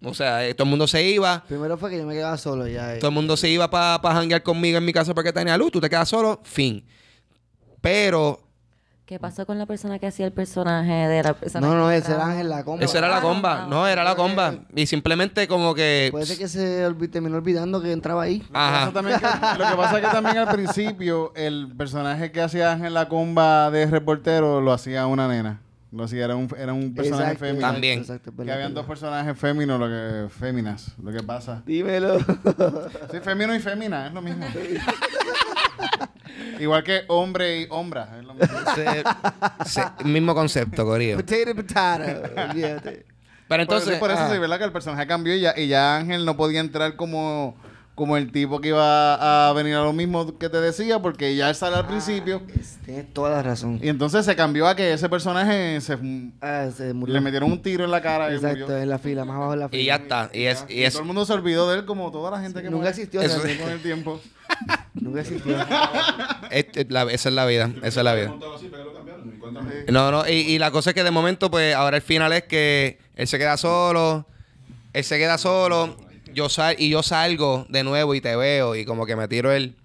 O sea, eh, todo el mundo se iba. Primero fue que yo me quedaba solo ya. Eh. Todo el mundo se iba para pa conmigo en mi casa porque tenía luz. Tú te quedas solo, fin. Pero ¿Qué pasó con la persona que hacía el personaje de la persona? No, no, ese era Ángel la comba. Esa era la ah, comba, no, era la comba. Y simplemente como que. Puede ser que se terminó olvidando que entraba ahí. Ajá. lo que pasa es que también al principio el personaje que hacía Ángel la comba de reportero lo hacía una nena. Lo hacía, era un, era un personaje Exacto, También. exacto, Que habían dos personajes féminos, lo que, féminas, lo que pasa. Dímelo. Sí, fémino y fémina, es lo mismo. Igual que hombre y hombra. mismo. concepto, Pero entonces. por eso ah. es ¿verdad? Que el personaje cambió y ya, y ya Ángel no podía entrar como, como el tipo que iba a venir a lo mismo que te decía, porque ya él sale al ah, principio. Tienes toda la razón. Y entonces se cambió a que ese personaje se, ah, le metieron un tiro en la cara Exacto, en la fila, más abajo de la fila. Y ya está. Y es. Y todo el mundo se olvidó de él como toda la gente que Nunca existió. con el tiempo. esa es la vida, esa es la vida. No, no, y, la cosa es que de momento, pues ahora el final es que él se queda solo, él se queda solo, yo sal y yo salgo de nuevo y te veo y como que me tiro el...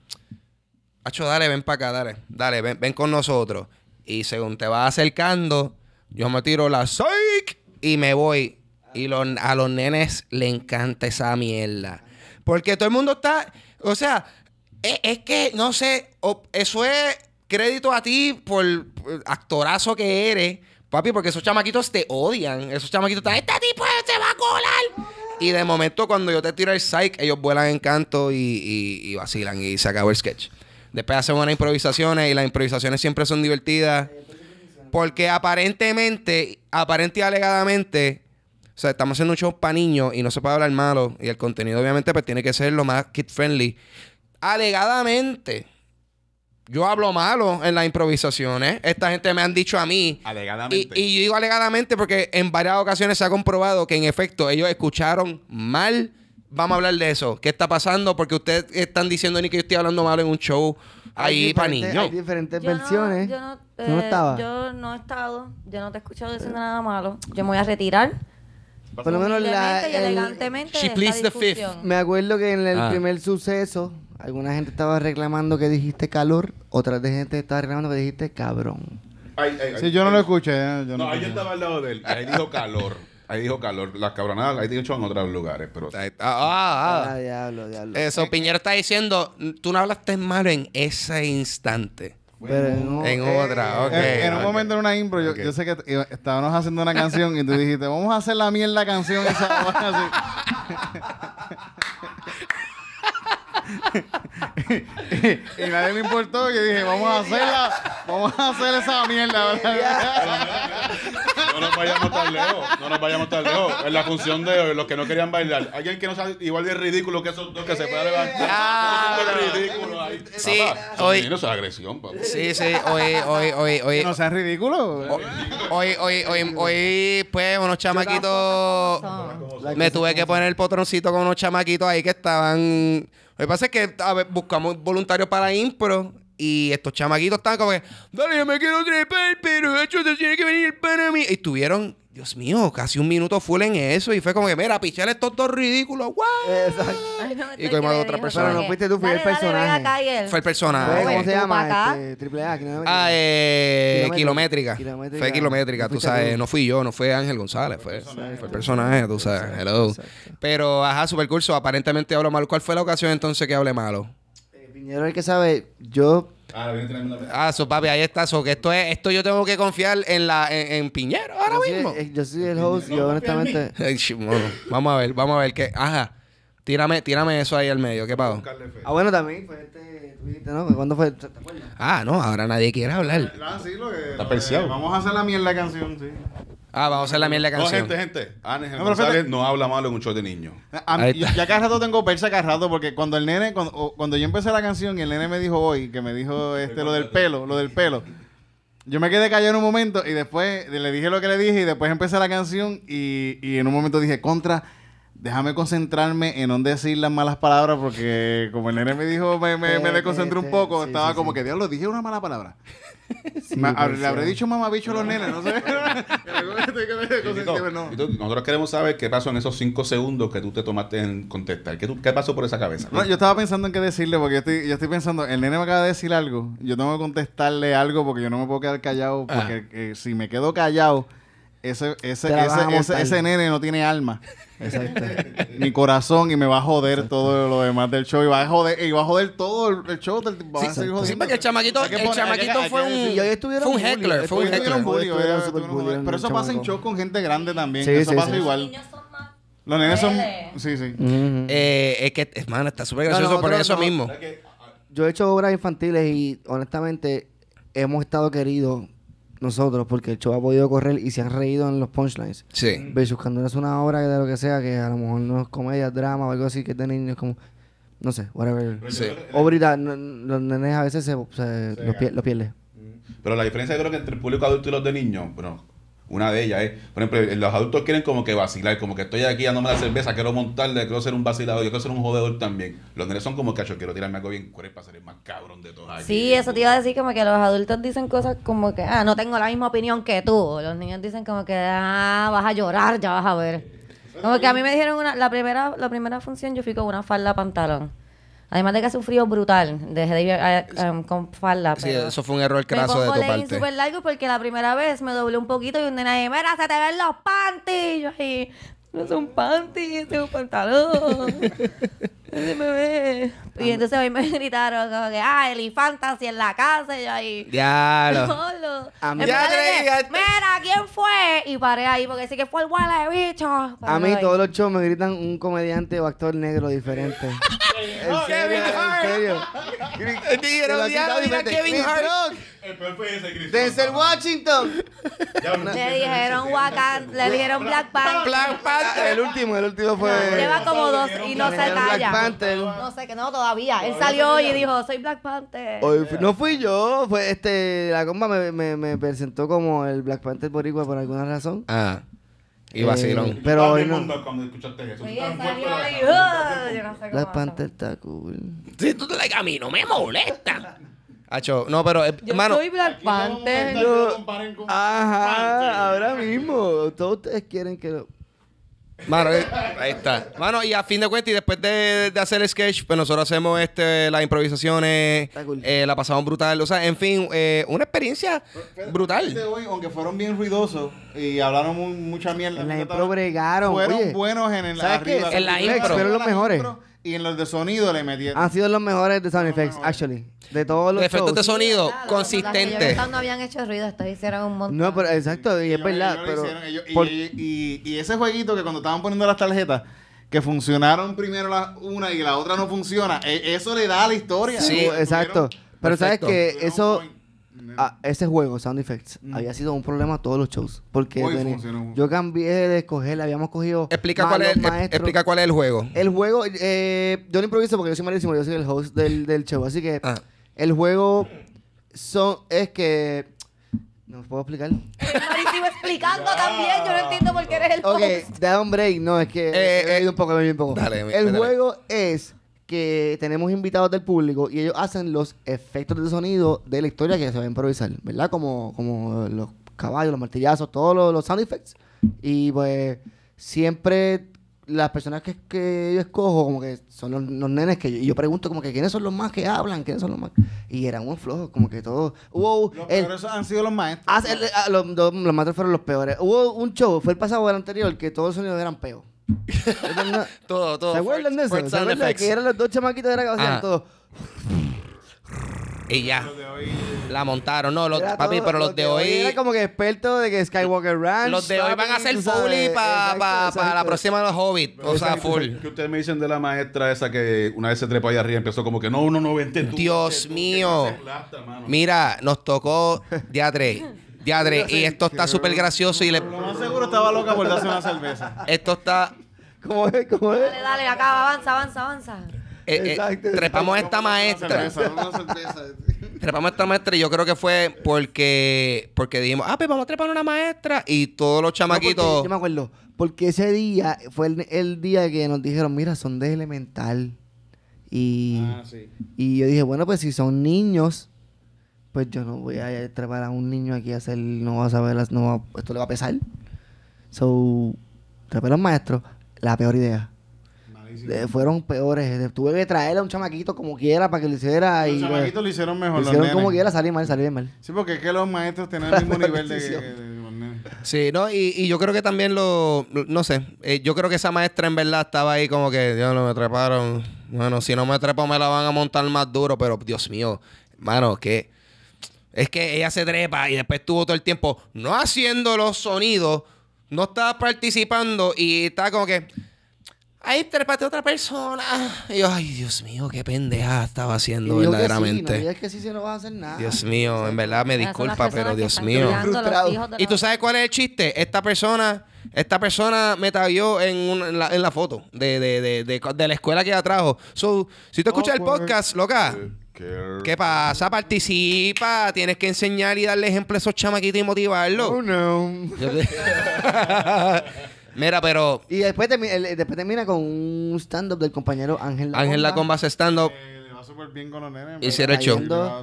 Pacho dale, ven para acá, dale, dale, ven, ven con nosotros. Y según te vas acercando, yo me tiro la psych y me voy. Y a los nenes le encanta esa mierda. Porque todo el mundo está, o sea, eh, es, que, no sé, eso es crédito a ti por, eh, actorazo que eres, papi, porque esos chamaquitos te odian. Esos chamaquitos están, este tipo se va a colar. Y de momento, cuando yo te tiro el psych, ellos vuelan en canto y, vacilan y se acabó el sketch. Después hacen unas improvisaciones y las improvisaciones siempre son divertidas. Porque aparentemente, aparente y alegadamente, o sea, estamos haciendo un show para niños y no se puede hablar malo. Y el contenido, obviamente, pues tiene que ser lo más kid friendly alegadamente, yo hablo malo en las improvisaciones. Esta gente me han dicho a mí. Alegadamente. Y, yo digo alegadamente porque en varias ocasiones se ha comprobado que en efecto ellos escucharon mal. Vamos a hablar de eso. ¿Qué está pasando? Porque ustedes están diciendo ni que yo estoy hablando mal en un show ahí para niños. Hay diferentes versiones. yo, no, eh, estaba? yo no he estado. Yo no te he escuchado diciendo nada malo. Yo me voy a retirar. Por lo menos la. She the Me acuerdo que en el ah. primer suceso Alguna gente estaba reclamando que dijiste calor, otra gente estaba reclamando que dijiste cabrón. Ay, sí, yo no lo escuché. Eh, yo no, no yo estaba al lado de él. Ahí dijo calor. Ahí dijo calor. Las cabronadas ahí dicho en otros lugares, pero... Ah, ah, ah. ah diablo, diablo. Eso, eh, eh. Piñero está diciendo, tú no hablaste mal en ese instante. en, otra, okay, En, un momento en una impro, yo, yo sé que estábamos haciendo una canción y tú dijiste, vamos a hacer la mierda canción esa. y nadie me importó. Yo dije, vamos a hacerla, vamos a hacer esa mierda. no nos vayamos tan lejos, no nos vayamos tan lejos. En la función de los que no querían bailar, alguien que no sea igual de ridículo que esos que se puede levantar. ridículo Sí, hoy. no es agresión, Sí, sí, hoy, hoy, hoy. hoy no seas ridículo. Hoy, hoy, hoy, hoy, pues, unos chamaquitos. Me tuve que poner el potroncito con unos chamaquitos ahí que estaban. Lo que pasa es que buscamos voluntarios para impro y estos chamaquitos estaban como que, dale, yo me quiero trepar, pero hecho, se tiene que venir para mí. Y estuvieron Dios mío, casi un minuto full en eso y fue como que, mira, pichar estos dos ridículos, guau. Exacto. y como otra persona. no fuiste tú, fue el personaje. fue el personaje. ¿Cómo se llama? Este, triple A, Ah, eh, kilométrica. Fue kilométrica, tú sabes. No fui yo, no fue Ángel González, fue, fue el personaje, tú sabes. Hello. Pero, ajá, supercurso, aparentemente hablo mal. ¿Cuál fue la ocasión entonces que hablé malo? Eh, Piñero, el que sabe, yo Ah, ah su papi, ahí está. So, que esto es, esto yo tengo que confiar en la, en, Piñero ahora mismo. yo soy el host, yo honestamente. vamos a ver, vamos a ver qué. Ajá. Tírame, tírame eso ahí al medio, ¿qué pago? Ah, bueno, también fue este, ¿no? ¿Cuándo fue? Ah, no, ahora nadie quiere hablar. Ah, sí, lo vamos a hacer la mierda canción, sí. Ah, vamos a hacer la mierda No, canción. gente, gente. Ángel No, González no habla malo en un show de niños. ya cada rato tengo persa cada rato porque cuando el nene, cuando, yo empecé la canción y el nene me dijo hoy, que me dijo este lo del pelo, lo del pelo. Yo me quedé callado en un momento y después le dije lo que le dije y después empecé la canción y, y en un momento dije, contra, déjame concentrarme en no decir las malas palabras porque como el nene me dijo, me, me, me desconcentré un poco, estaba como que, Dios, ¿lo dije una mala palabra. Pues, le habré dicho mamabicho a los nenes, no sé. Nosotros queremos saber qué pasó en esos cinco segundos que tú te tomaste en contestar. ¿Qué, qué pasó por esa cabeza? No, yo estaba pensando en qué decirle, porque yo estoy, yo estoy, pensando, el nene me acaba de decir algo, yo tengo que contestarle algo porque yo no me puedo quedar callado, porque eh, si me quedo callado ese, ese, ese, ese, ese nene no tiene alma. Exacto. Mi corazón y me va a joder todo lo demás del show. Y va a joder, y va a joder todo el, show. Del, va a seguir el chamaquito, el fue, un, fue, un, heckler. Fue un heckler. pero eso pasa en shows con gente grande también. eso pasa igual. Los niños son más... Los niños son... Sí, sí. eh, es que, hermano, está súper gracioso por eso mismo. Ah, yo he hecho obras infantiles y, honestamente, hemos estado queridos nosotros porque el show ha podido correr y se han reído en los punchlines. Sí. Mm. Versus cuando es una obra de lo que sea, que a lo mejor no es comedia, drama o algo así, que este es de niños como... No sé, whatever. Sí. Obrita, los nenes a veces se, los, pierden. Mm. Pero la diferencia creo que entre el público adulto y los de niños, bueno, una de ellas es, por ejemplo, los adultos quieren como que vacilar, como que estoy aquí dándome la cerveza, quiero montarle, quiero ser un vacilador, yo quiero ser un jodedor también. Los niños son como que quiero tirarme algo bien cuerpo para ser el más cabrón de todos Sí, eso te iba a decir como que los adultos dicen cosas como que, ah, no tengo la misma opinión que tú. Los niños dicen como que, ah, vas a llorar, ya vas a ver. Eh, como que a mí me dijeron una, la primera, la primera función yo fui con una falda pantalón. Además de que hace un frío brutal, dejé de ir em, con falda. Sí, eso fue un error craso de Me tu pongo Me súper largo porque la primera vez me doblé un poquito y un nena mira, se te ven los panties. Y yo así, no son panties, es un pantalón. ¡Ese me ve. Y ah. entonces hoy me gritaron como que, ah, el infantasy en la casa. Y yo ahí, Diablo. A mí- Ya, dije, este- Mira, ¿quién fue? Y paré ahí porque sí que fue el guala de bicho. A mí todos los shows me gritan un comediante o actor negro diferente. Oh, Kevin Hart. Dijeron, Kevin Hart. El fue Washington. le dijeron Black Panther. Black Panther. El último, el último fue. Lleva como dos y no se Black Panther. No sé, que no, todavía. Él salió hoy y dijo, soy Black Panther. no fui yo, fue este, la comba me, presentó como el Black Panther igual, por alguna razón. Ah. Y vacilón. Eh, pero hoy no. La espanta está cool. Si tú te la a mí no me molesta. Hacho, no, pero eh, yo soy la Panther. yo... Ajá, ahora mismo. Todos ustedes quieren que lo... Mano, eh, ahí está. Mano, y a fin de cuentas, y después de, hacer sketch, pues nosotros hacemos este, las improvisaciones, eh, la pasamos brutal. O sea, en fin, eh, una experiencia brutal. aunque fueron bien ruidosos y hablaron mucha mierda. En la bregaron. Fueron buenos en, el, arriba, la, en Fueron los mejores. Y en los de sonido le metieron. Han sido los mejores de sound effects, actually. De todos los efectos de sonido consistentes. no habían hecho ruido, estos hicieron un montón. No, pero exacto, y, es verdad. y, ese jueguito que cuando estaban poniendo las tarjetas, que funcionaron primero la una y la otra no funciona, e-, eso le da a la historia. Sí, exacto. Pero sabes que eso Ah, ese juego, Sound Effects, había sido un problema a todos los shows. Porque yo cambié de escoger, habíamos cogido. Explica, cuál es, explica cuál es el juego. El juego, eh, yo lo improviso porque yo soy malísimo, yo soy el host del, del show. Así que ah. el juego son, es que. ¿No puedo explicar? explicando también. Yo no entiendo por qué eres el host. Ok, da un break. No, es que eh, he eh, un poco, he un poco. el juego es que tenemos invitados del público y ellos hacen los efectos de sonido de la historia que se va a improvisar, ¿verdad? Como, como los caballos, los martillazos, todos los, sound effects. Y pues siempre las personas que, que, yo escojo, como que son los, nenes que yo, y yo pregunto como que quiénes son los más que hablan, quiénes son los más. Y eran unos flojos, como que todos. los peores han sido los maestros. Ah, ah, los, los, maestros fueron los peores. Hubo un show, fue el pasado el anterior, que todos los sonidos eran peores. todo, todo. ¿Se acuerdan de eso? ¿Se acuerdan que eran los dos chamaquitos de la casa. Ah. todo? Y ya. Eh. La montaron. No, los, papi, pero los, de hoy. Era como que experto de que Skywalker Ranch. Los de hoy van a ser fully para pa, la próxima de los Hobbit. O sea, full. ¿Qué ustedes me dicen de la maestra esa que una vez se trepa allá arriba empezó como que no, uno no vente Dios mío. Mira, nos tocó día 3. Adre, y esto está súper gracioso y le... Lo seguro estaba loca por darse una cerveza. Esto está... ¿Cómo es? ¿Cómo es? Dale, dale, acá avanza, avanza, avanza. Eh, eh, trepamos esta maestra. Trepamos cerveza. trepamos esta maestra y yo creo que fue porque, porque dijimos, ah, pues vamos a trepar una maestra y todos los chamaquitos... yo me acuerdo, porque ese día fue el, día que nos dijeron, mira, son de elemental. Y, ah, sí. y yo dije, bueno, pues si son niños pues yo no voy a trepar a un niño aquí a hacer, no va a saber, no esto le va a pesar. So, Trepar a los maestros, la peor idea. Eh, fueron peores. Eh, tuve que traerle a un chamaquito como quiera para que lo hiciera. Los y, pues, chamaquitos lo hicieron mejor. Lo hicieron como quiera, Salí mal, bien mal. Sí, porque es que los maestros tienen el mismo nivel de, Sí, no, y, yo creo que también lo. No sé, eh, yo creo que esa maestra en verdad estaba ahí como que, Dios, no me treparon. Bueno, si no me trepo, me la van a montar más duro, pero Dios mío, mano, que es que ella se trepa y después estuvo todo el tiempo no haciendo los sonidos, no estaba participando y estaba como que. Ahí trepate otra persona. Y yo, ay, Dios mío, qué pendeja estaba haciendo verdaderamente. es que sí se no va a hacer nada. Dios mío, en verdad me disculpa, pero Dios mío. Y tú sabes cuál es el chiste. Esta persona esta persona me tagueó en, en, la, foto de, la escuela que atrajo. So, si tú escuchas el podcast, loca. Eh, ¿Qué pasa? Participa. Tienes que enseñar y darle ejemplo a esos chamaquitos y motivarlos. Oh, Mira, pero. Y después, termina con un stand-up del compañero Ángel Lacomba. Ángel Lacomba hace stand-up. Eh, le con Hicieron el show.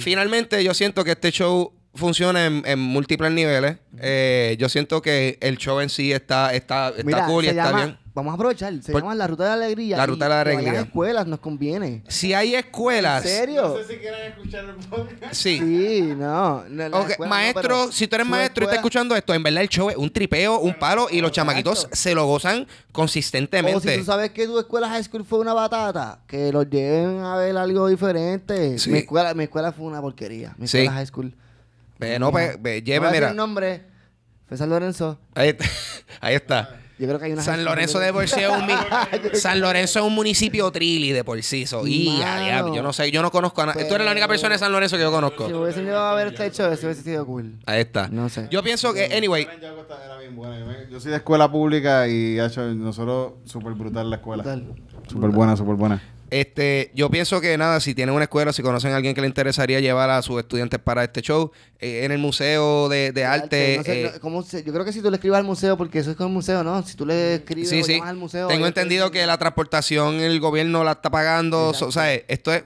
Finalmente, yo siento que este show funciona en, múltiples niveles. Eh, yo siento que el show en sí está, está, está cool y está bien. Vamos a aprovechar. Se llama La Ruta de la Alegría. La Ruta de la Alegría. escuelas nos conviene. Si hay escuelas. ¿En serio? No sé si quieren escuchar el Sí. Sí, no. maestro, si tú eres maestro y estás escuchando esto, en verdad el show es un tripeo, un palo y los chamaquitos se lo gozan O si consistentemente. tú sabes que tu escuela high school fue una batata, que los lleven a ver algo diferente. Mi, escuela, mi escuela fue una porquería. Mi escuela high school no, ve, lleve, mira. nombre fue San Lorenzo. Ahí, está. Yo creo que hay una San Lorenzo de por sí es un San Lorenzo es un municipio trili de por sí. y, yo no sé, yo no conozco a nadie. Tú eres la única persona de San Lorenzo que yo conozco Si hubiese hubiesen ido a haber este hecho eso, hubiese sido cool. Ahí está. No sé. Yo pienso que, anyway, Yo soy de escuela pública y hecho nosotros súper brutal la escuela. Súper buena, súper buena. Este, yo pienso que nada, si tienen una escuela, si conocen a alguien que le interesaría llevar a sus estudiantes para este show, eh, en el museo de, arte. Eh, yo creo que si tú le escribas al museo, porque eso es con el museo, ¿no? Si tú le escribes o sí. al museo. Tengo entendido que, la transportación el gobierno la está pagando. o sea, esto es,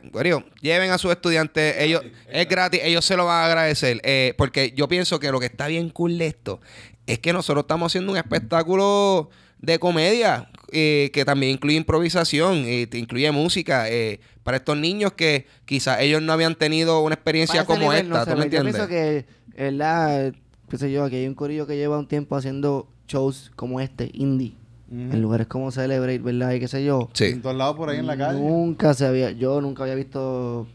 lleven a sus estudiantes, ellos, es gratis, ellos se lo van a agradecer. Eh, porque yo pienso que lo que está bien cool esto es que nosotros estamos haciendo un espectáculo de comedia. Eh, que también incluye improvisación, eh, incluye música, eh, para estos niños que quizás ellos no habían tenido una experiencia como esta, ¿tú me entiendes? Yo pienso que, ¿verdad? Qué sé yo, que hay un corillo que lleva un tiempo haciendo shows como este, indie. En lugares como Celebrate, ¿verdad? Y qué sé yo. Sí. En todos lados por ahí en la calle. Nunca se había... Yo nunca había visto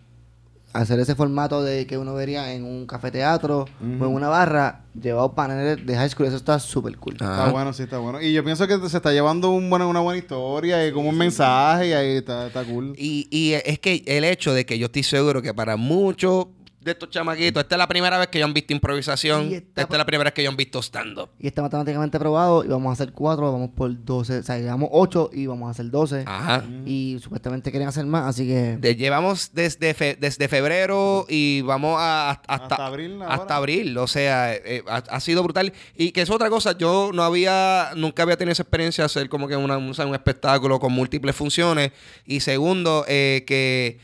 hacer ese formato de que uno vería en un cafeteatro o en una barra, llevado paneles de high school, eso está súper cool. Está bueno, sí, está bueno. Y yo pienso que se está llevando un buena, una buena historia y como un mensaje y ahí está, está cool. Y, y es que el hecho de que yo estoy seguro que para muchos de estos chamaquitos. Esta es la primera vez que yo han visto improvisación. Esta, es la primera vez que yo han visto stand Y está matemáticamente probado. Y vamos a hacer cuatro, vamos por 12. O sea, llevamos ocho y vamos a hacer doce. Ajá. Mm. Y supuestamente quieren hacer más, así que. llevamos desde, febrero y vamos a, hasta, abril. Hasta abril. O sea, eh, ha, sido brutal. Y que es otra cosa. Yo no había, nunca había tenido esa experiencia de hacer como que un, espectáculo con múltiples funciones. Y segundo, eh, que.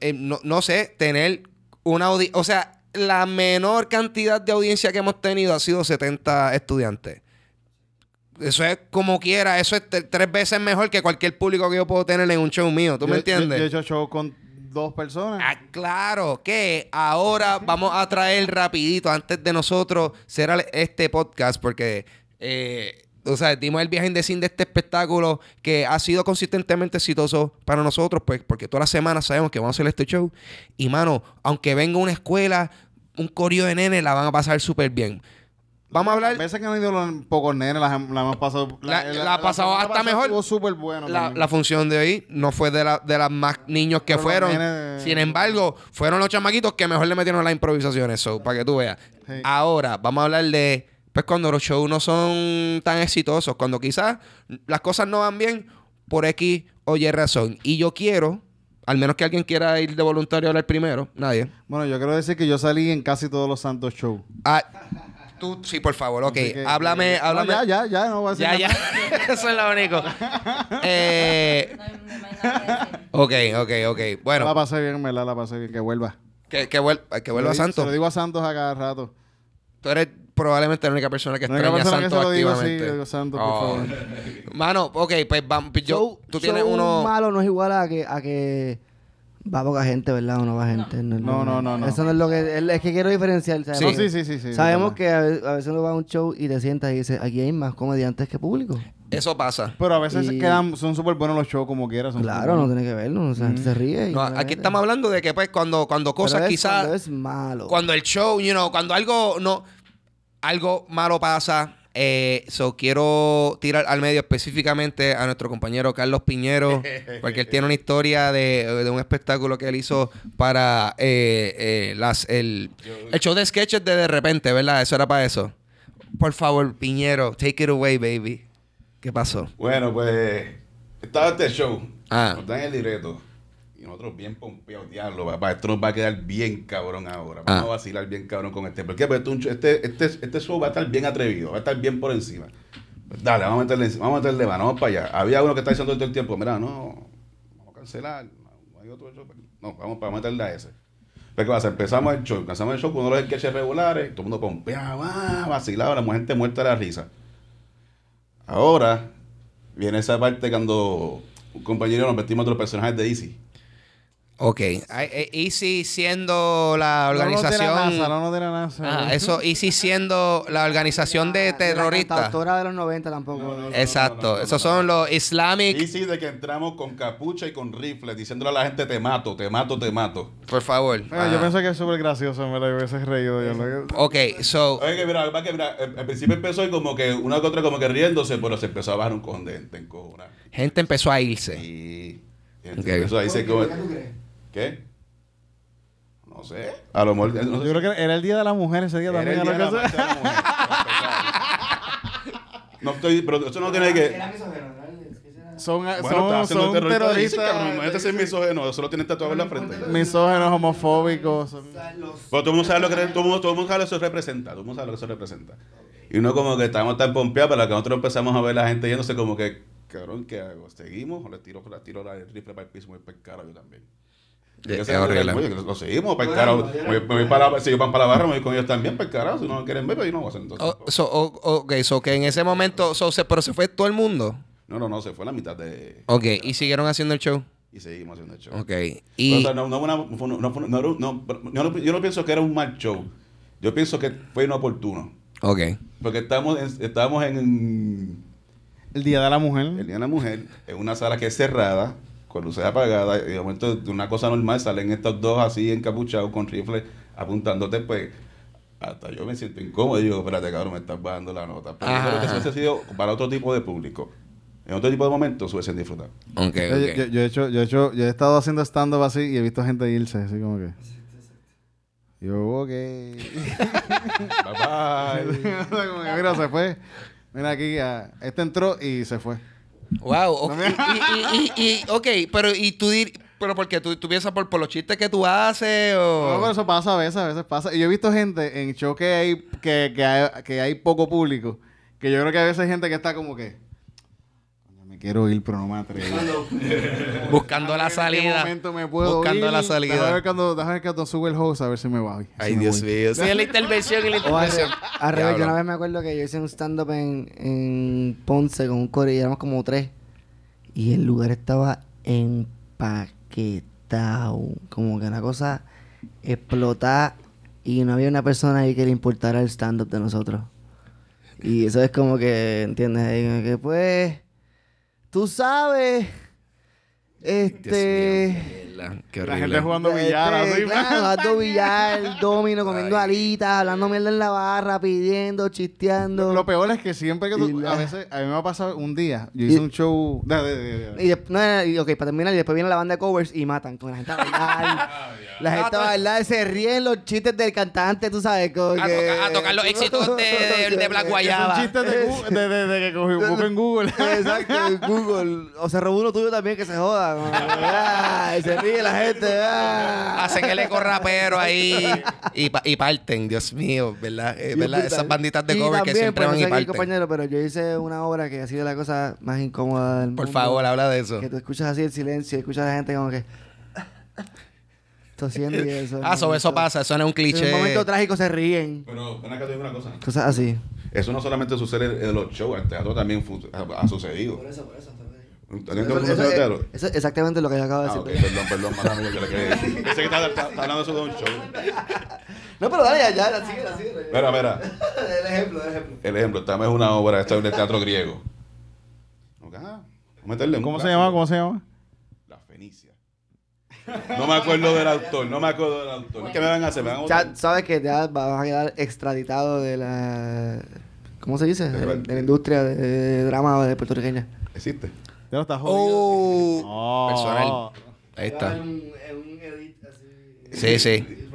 Eh, no sé, tener una O sea, la menor cantidad de audiencia que hemos tenido ha sido 70 estudiantes. Eso es como quiera, eso es tres veces mejor que cualquier público que yo puedo tener en un show mío. ¿Tú me entiendes? Yo, he hecho show con dos personas. Ah, claro, que ahora vamos a traer rapidito, antes de nosotros será este podcast, porque eh, o sea, dimos el viaje en de este espectáculo que ha sido consistentemente exitoso para nosotros, pues, porque todas las semanas sabemos que vamos a hacer este show. Y, mano, aunque venga una escuela, un corio de nene, la van a pasar súper bien. Vamos a hablar. A veces que han ido los pocos nenes, la, hemos pasado. La, eh, ha pasado hasta mejor. súper bueno. La, función de hoy no fue de, las más niños que fueron. Sin embargo, fueron los chamaquitos que mejor le metieron las improvisaciones. eso, para que tú veas. Ahora, vamos a hablar de pues cuando los shows no son tan exitosos, cuando quizás las cosas no van bien por X o Y razón. Y yo quiero, al menos que alguien quiera ir de voluntario a hablar primero, nadie. Bueno, yo quiero decir que yo salí en casi todos los santos shows. Ah, tú, sí, por favor, ok. háblame, eh, háblame. ya, ya, ya, no voy a decir Ya, ya. Eso es lo único. Eh, ok, ok, ok. Bueno. La pasé bien, me la, pasé bien. Que vuelva. Que, que, vuelva, que vuelva a Santos. Se lo digo a Santos a rato. Tú eres probablemente la única persona que extraña a Santo que activamente. digo, Santo, por oh. favor. Mano, ok, pues vamos, yo, tú tienes uno... malo no es igual a que, a que va poca gente, ¿verdad? O no va gente. No, no, no. no, Eso no es lo que... Es, que quiero diferenciar, ¿sabes? Sí, sí, sí, sí, Sabemos que a, veces uno va a un show y te sientas y dices, aquí hay más comediantes que público. Eso pasa. Pero a veces quedan, son súper buenos los shows como quieras. Claro, no tiene que verlo. Mm. se ríe. aquí estamos hablando de que pues cuando, cuando cosas quizás... Cuando es malo. Cuando el show, you know, cuando algo no... Algo malo pasa. Eh, quiero tirar al medio específicamente a nuestro compañero Carlos Piñero, porque él tiene una historia de, un espectáculo que él hizo para eh, eh, las, el, el show de sketches de de repente, ¿verdad? Eso era para eso. Por favor, Piñero, take it away, baby. ¿Qué pasó? Bueno, pues estaba este show. Ah. Está en el directo. Y nosotros bien pompeados, diablo, papá. Esto nos va a quedar bien cabrón ahora. Vamos ah. a vacilar bien cabrón con este. ¿Por qué? Porque este, este, este show va a estar bien atrevido, va a estar bien por encima. Pues dale, vamos a meterle vamos a meterle mano, vamos para allá. Había uno que está diciendo todo el tiempo, mira, no, vamos a cancelar. Hay otro show. No, vamos para meterle a ese. Pero pues, ¿qué pasa? Empezamos el show, empezamos el show con uno de los sketches regulares, todo el mundo pompeaba, ah, vacilaba, la gente muerta de la risa. Ahora viene esa parte cuando un compañero nos vestimos otros personajes de Easy. Ok. Easy eh, siendo la organización. No, no de la NASA, no, no Ah, eso, Easy siendo la organización de terroristas. La de los 90 tampoco. Exacto. Esos son los Islamic. Easy de que entramos con capucha y con rifles diciéndole a la gente: te mato, te mato, te mato. Por favor. Eh, ah, yo pienso que es súper gracioso, me lo hubiese reído. Yo Ok, so. Oye, que mira, que mira, al principio empezó y como que una que otra como que riéndose, pero se empezó a bajar un condente en cobra. Gente empezó a irse. Y. Gente okay. empezó a como. ¿Qué? No sé. ¿Eh? A lo mejor. Yo creo que era el día de la mujer ese día era también. El día de la no estoy. Pero eso no tiene que. Son, bueno, son, son terroristas. terroristas este es misógeno, solo tiene tatuado en la frente. Misógenos, homofóbicos. Pero todo el mundo sabe lo que, todo todo el mundo sabe lo que eso representa. Todo el mundo sabe lo que eso representa. Y uno como que estamos tan pompeados para que nosotros empezamos a ver la gente yéndose como que, cabrón, ¿qué hago? ¿Seguimos? O le tiro, le tiro la, rifle para el piso muy pescado yo también. Eh, es horrible. Lo, seguimos, para el carajo. voy para si van para la barra, me voy con ellos también, para carajo. Si no quieren ver, yo pues, no voy a hacer entonces. Oh, so, oh, ok, so que en ese momento, se, pero se fue todo el mundo. No, no, no, se fue la mitad de. Ok, y siguieron haciendo el show. Y seguimos haciendo el show. Ok. Y... no, no, yo no pienso que era un mal show. Yo pienso que fue inoportuno. Ok. Porque estamos estamos en. El Día de la Mujer. El Día de la Mujer, en una sala que es cerrada se luces apagada, y de momento de una cosa normal salen estos dos así encapuchados con rifles apuntándote, pues hasta yo me siento incómodo y digo, espérate cabrón, me estás bajando la nota. Pero eso es sido para otro tipo de público. En otro tipo de momentos suelen disfrutar. disfrutado. Yo, he hecho, yo, he hecho, yo he estado haciendo stand-up así y he visto gente irse, así como que... Yo, ok. bye bye. Mira, se fue. Mira aquí, ah, este entró y se fue. Wow. Okay. y, ok, pero y tú pero porque tú, tú piensas por, por, los chistes que tú haces o... No, pero eso pasa a veces, a veces pasa. Y yo he visto gente en show que hay, que, que hay, que hay poco público, que yo creo que a veces hay gente que está como que quiero ir, pero no me atrevo. buscando la salida. momento me puedo buscando la salida. Déjame ver cuando, subo el host a ver si me va. Ay, Dios mío. Sí, es la intervención y la intervención. Al revés, yo una vez me acuerdo que yo hice un stand-up en, en Ponce con un core... y éramos como tres. Y el lugar estaba empaquetado. Como que una cosa explotada y no había una persona ahí que le importara el stand-up de nosotros. Y eso es como que, ¿entiendes? que pues, Tú sabes. Este. la gente jugando este, billar, jugando billar, domino, comiendo alitas, hablando mierda en la barra, pidiendo, chisteando. Lo, peor es que siempre que tú. A veces, a mí me ha pasado un día, yo hice un show. De, de, y, no, eh, okay para terminar, y después viene la banda de covers y matan con la gente La gente va a bailar, se ríen los chistes del cantante, tú sabes. a, tocar los éxitos de, de, Black Guayaba. Es un de, que cogió en Google. Exacto, Google. O se robó uno tuyo también que se joda. se ríe la gente. Ay. Hacen el eco rapero ahí y, parten, Dios mío, ¿verdad? Eh, ¿verdad? Pues, Esas banditas de cover que siempre pues, van no sé y parten. compañero, pero yo hice una obra que ha sido la cosa más incómoda del mundo. Por favor, habla de eso. Que tú escuchas así el silencio, escuchas a la gente como que y eso. Ah, sobre eso pasa, eso no es un cliché. En un momento trágico se ríen. Pero, ven acá, te digo una cosa. Cosas así. Eso no solamente sucede en los shows, el teatro también ha sucedido. Por eso, por eso. exactamente lo que yo acabo de ah, decir. perdón, perdón, mala mía, que le quería que hablando de un show. No, pero dale, ya, sigue, sigue. Mira, mira. el ejemplo, el ejemplo. El ejemplo, esta es una obra, esta es un teatro griego. Ah, ¿Cómo, se llama? ¿Cómo se llama? No me acuerdo del autor, no me acuerdo del autor. ¿Qué me van a hacer? sabes que ya vas a quedar extraditado de la. ¿Cómo se dice? De, la industria de, drama de puertorriqueña. ¿Existe? Ya no estás oh. jodido. Oh. Personal. Oh. Ahí está. un así. Sí, sí.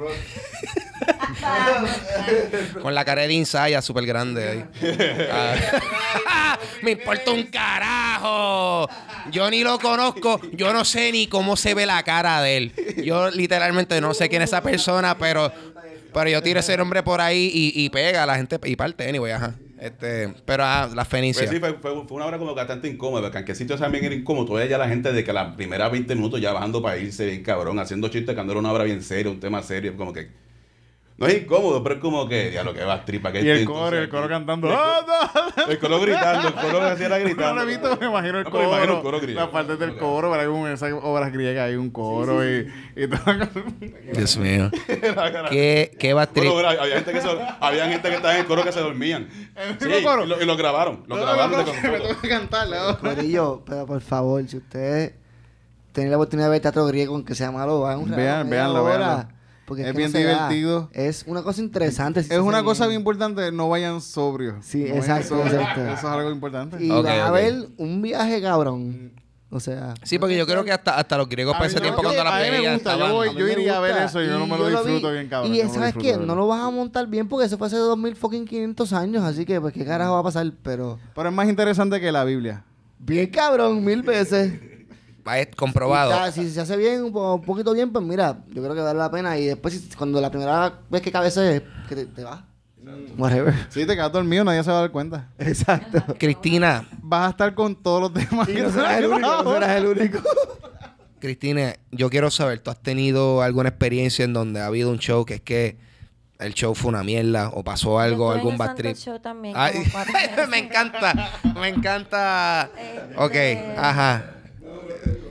Con la cara de insaya súper grande ahí. Ah. ¡Me importa un carajo! Yo ni lo conozco, yo no sé ni cómo se ve la cara de él. Yo literalmente no sé quién es esa persona, pero, pero yo tiro ese nombre por ahí y, pega a la gente y parte, anyway, ajá. Este, pero ah, la Fenicia. Pues sí, fue, una hora como que bastante incómoda, porque aunque el sitio también era incómodo, todavía ya la gente de que las primeras 20 minutos ya bajando para irse bien cabrón, haciendo chistes cuando era una obra bien seria, un tema serio, como que no es incómodo, pero es como que, ya lo que va tripa. Que y el coro, el coro cantando. Ah, el coro gritando, el coro hacía la gritando. No lo he visto, me imagino el coro. imagino el coro griego. del coro, pero hay esas obras griegas, hay un coro y, todo. Dios mío. ¿Qué, qué había, gente había gente que estaba en el coro que se dormían. coro? Y, lo, grabaron. Lo grabaron de Me toca Corillo, pero por favor, si ustedes tienen la oportunidad de ver teatro griego, que sea malo, van un Vean, veanlo, veanlo es, bien divertido. Es una cosa interesante. es una cosa bien importante, no vayan sobrios. Sí, exacto, Eso es algo importante. Y a ver un viaje cabrón. Mm. O sea. Sí, porque yo creo que hasta, hasta los griegos para ese tiempo cuando la pelea. Yo, yo iría a ver eso y yo no me lo disfruto bien, cabrón. Y ¿sabes qué? No lo vas a montar bien porque eso fue hace 2500 años. Así que, pues, ¿qué carajo va a pasar? Pero. Pero es más interesante que la Biblia. Bien, cabrón, mil veces. Va comprobado. si se hace bien, un poquito bien, pues mira, yo creo que vale la pena. Y después, cuando la primera vez que cabece que te, vas. Whatever. Si te quedas dormido, nadie se va a dar cuenta. Exacto. Cristina. Vas a estar con todos los demás. Y el único. el único. Cristina, yo quiero saber, ¿tú has tenido alguna experiencia en donde ha habido un show que es que el show fue una mierda o pasó algo, algún bad me encanta, me encanta. Este, ok, ajá.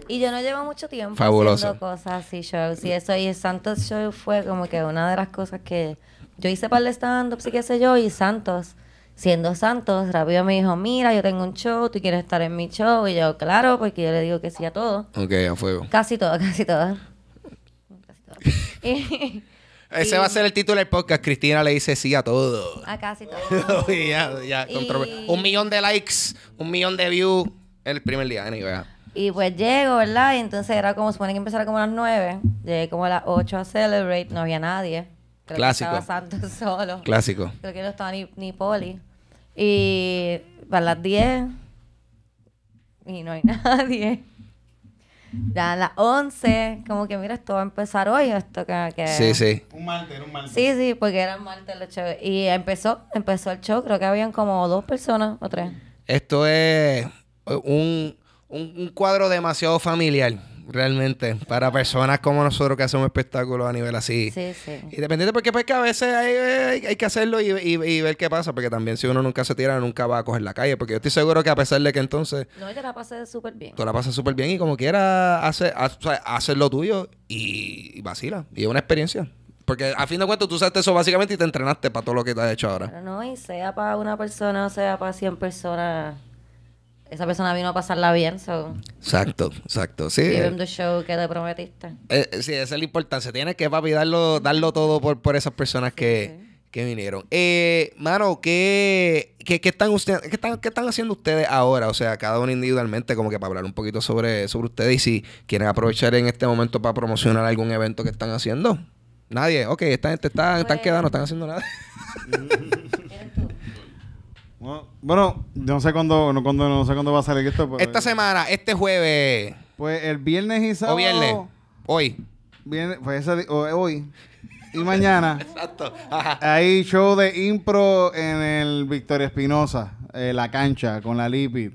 Y yo no llevo mucho tiempo haciendo cosas así, shows y eso. Y el Santos Show fue como que una de las cosas que yo hice para el stand-up, sí qué sé yo, y Santos, siendo Santos, rápido me dijo, mira, yo tengo un show, tú quieres estar en mi show. Y yo, claro, porque yo le digo que sí a todo. Ok, a fuego. Casi todo, casi todo. Casi todo. Ese va a ser el título del podcast. Cristina le dice sí a todo. A casi todo. Un millón de likes, un millón de views el primer día. Anyway. Y pues llego, ¿verdad? Y entonces era como, Se supone que empezara como a las 9. Llegué como a las 8 a Celebrate, no había nadie. Creo Clásico. Que estaba Santo solo. Clásico. Creo que no estaba ni, ni Poli. Y para las 10 y no hay nadie. Ya a las 11, como que mira, esto va a empezar hoy, esto que... Sí, sí. Un martes, era un martes. Sí, sí, porque era martes los Y empezó, empezó el show, creo que habían como dos personas o tres. Esto es un, un, cuadro demasiado familiar realmente, para personas como nosotros que hacemos espectáculos a nivel así. Sí, sí. Independiente, porque pues a veces hay, que hacerlo y, ver qué pasa, porque también si uno nunca se tira, nunca va a coger la calle, porque yo estoy seguro que a pesar de que entonces... No, te la pasé súper bien. Tú la pasas súper bien y como quiera hacer lo tuyo y, vacila. Y es una experiencia. Porque a fin de cuentas tú usaste eso básicamente y te entrenaste para todo lo que te has hecho ahora. no, y sea para una persona o sea para 100 personas esa persona vino a pasarla bien. So. Exacto, exacto. Sí. Give eh. show que te prometiste. Eh, eh, sí, esa es la importancia. Tienes que, papi, darlo, darlo todo por, por esas personas que, que, vinieron. Eh, mano, ¿qué, qué, qué están ustedes, qué están, qué están haciendo ustedes ahora? O sea, cada uno individualmente, como que para hablar un poquito sobre, sobre ustedes y si quieren aprovechar en este momento para promocionar algún evento que están haciendo. Nadie, ok, esta gente está, están pues, quedando, no están haciendo nada. Bueno, no sé cuándo, no, no sé cuándo va a salir esto. Pues. Esta semana, este jueves. Pues el viernes y sábado. O viernes. Hoy. Viernes, pues hoy. Y mañana. Exacto. Hay show de impro en el Victoria Espinosa, eh, la cancha, con la Lipid.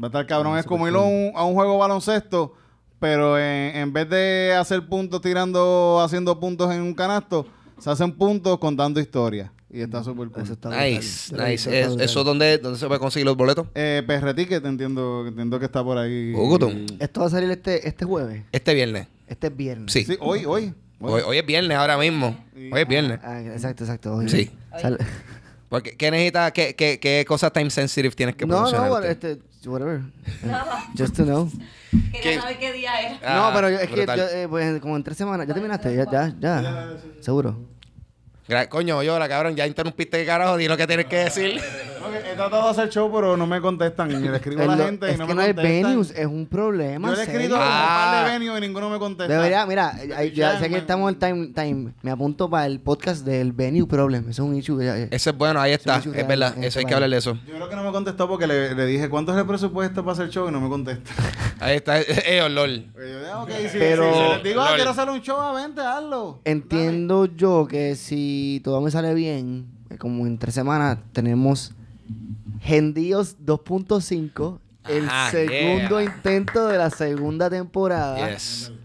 Va a estar cabrón. Ah, es como ir a un, juego de juego baloncesto, pero en, en vez de hacer puntos tirando, haciendo puntos en un canasto, se hacen puntos contando historias. Y está súper nice, nice. eso es, ¿Eso dónde, se puede conseguir los boletos? Eh, que Ticket, entiendo, entiendo que está por ahí. Ugutum. Esto va a salir este, este jueves. Este viernes. Este viernes. Sí. hoy, hoy, hoy. Hoy, es viernes ahora mismo. Hoy es viernes. Ah, exacto, exacto. Hoy. Sí. Porque, ¿Qué necesitas? ¿Qué, qué, qué cosas time sensitive tienes que No, no, este, whatever. No. Just to know. Quería saber qué día es. no, pero es que eh, pues, como en tres semanas. ¿Ya terminaste? Ya, ya, ya. Seguro coño Coño, la cabrón, ya interrumpiste el carajo, Dile lo que tienes que decir. he tratado de hacer show, pero no me contestan. Y le escribo a la gente y no me contestan. Es que no hay venues, es un problema. Yo he escrito a un par de ah. venues y ninguno me contesta. De verdad, mira, ya sé que estamos en time, time. Me apunto para el podcast del venue problem. Eso es un issue. Ese es bueno, ahí está. Es verdad, eso hay que hablar de eso. Yo creo que no me contestó porque le, dije, ¿cuánto es el presupuesto para hacer show? Y no me contesta. Ahí está, eh, pues ah, lol Pero, digo, ah, quiero hacer un show a 20, hazlo. Entiendo yo que si todo me sale bien, eh, como en tres semanas tenemos Gendios 2.5, el ah, segundo intento de la segunda temporada.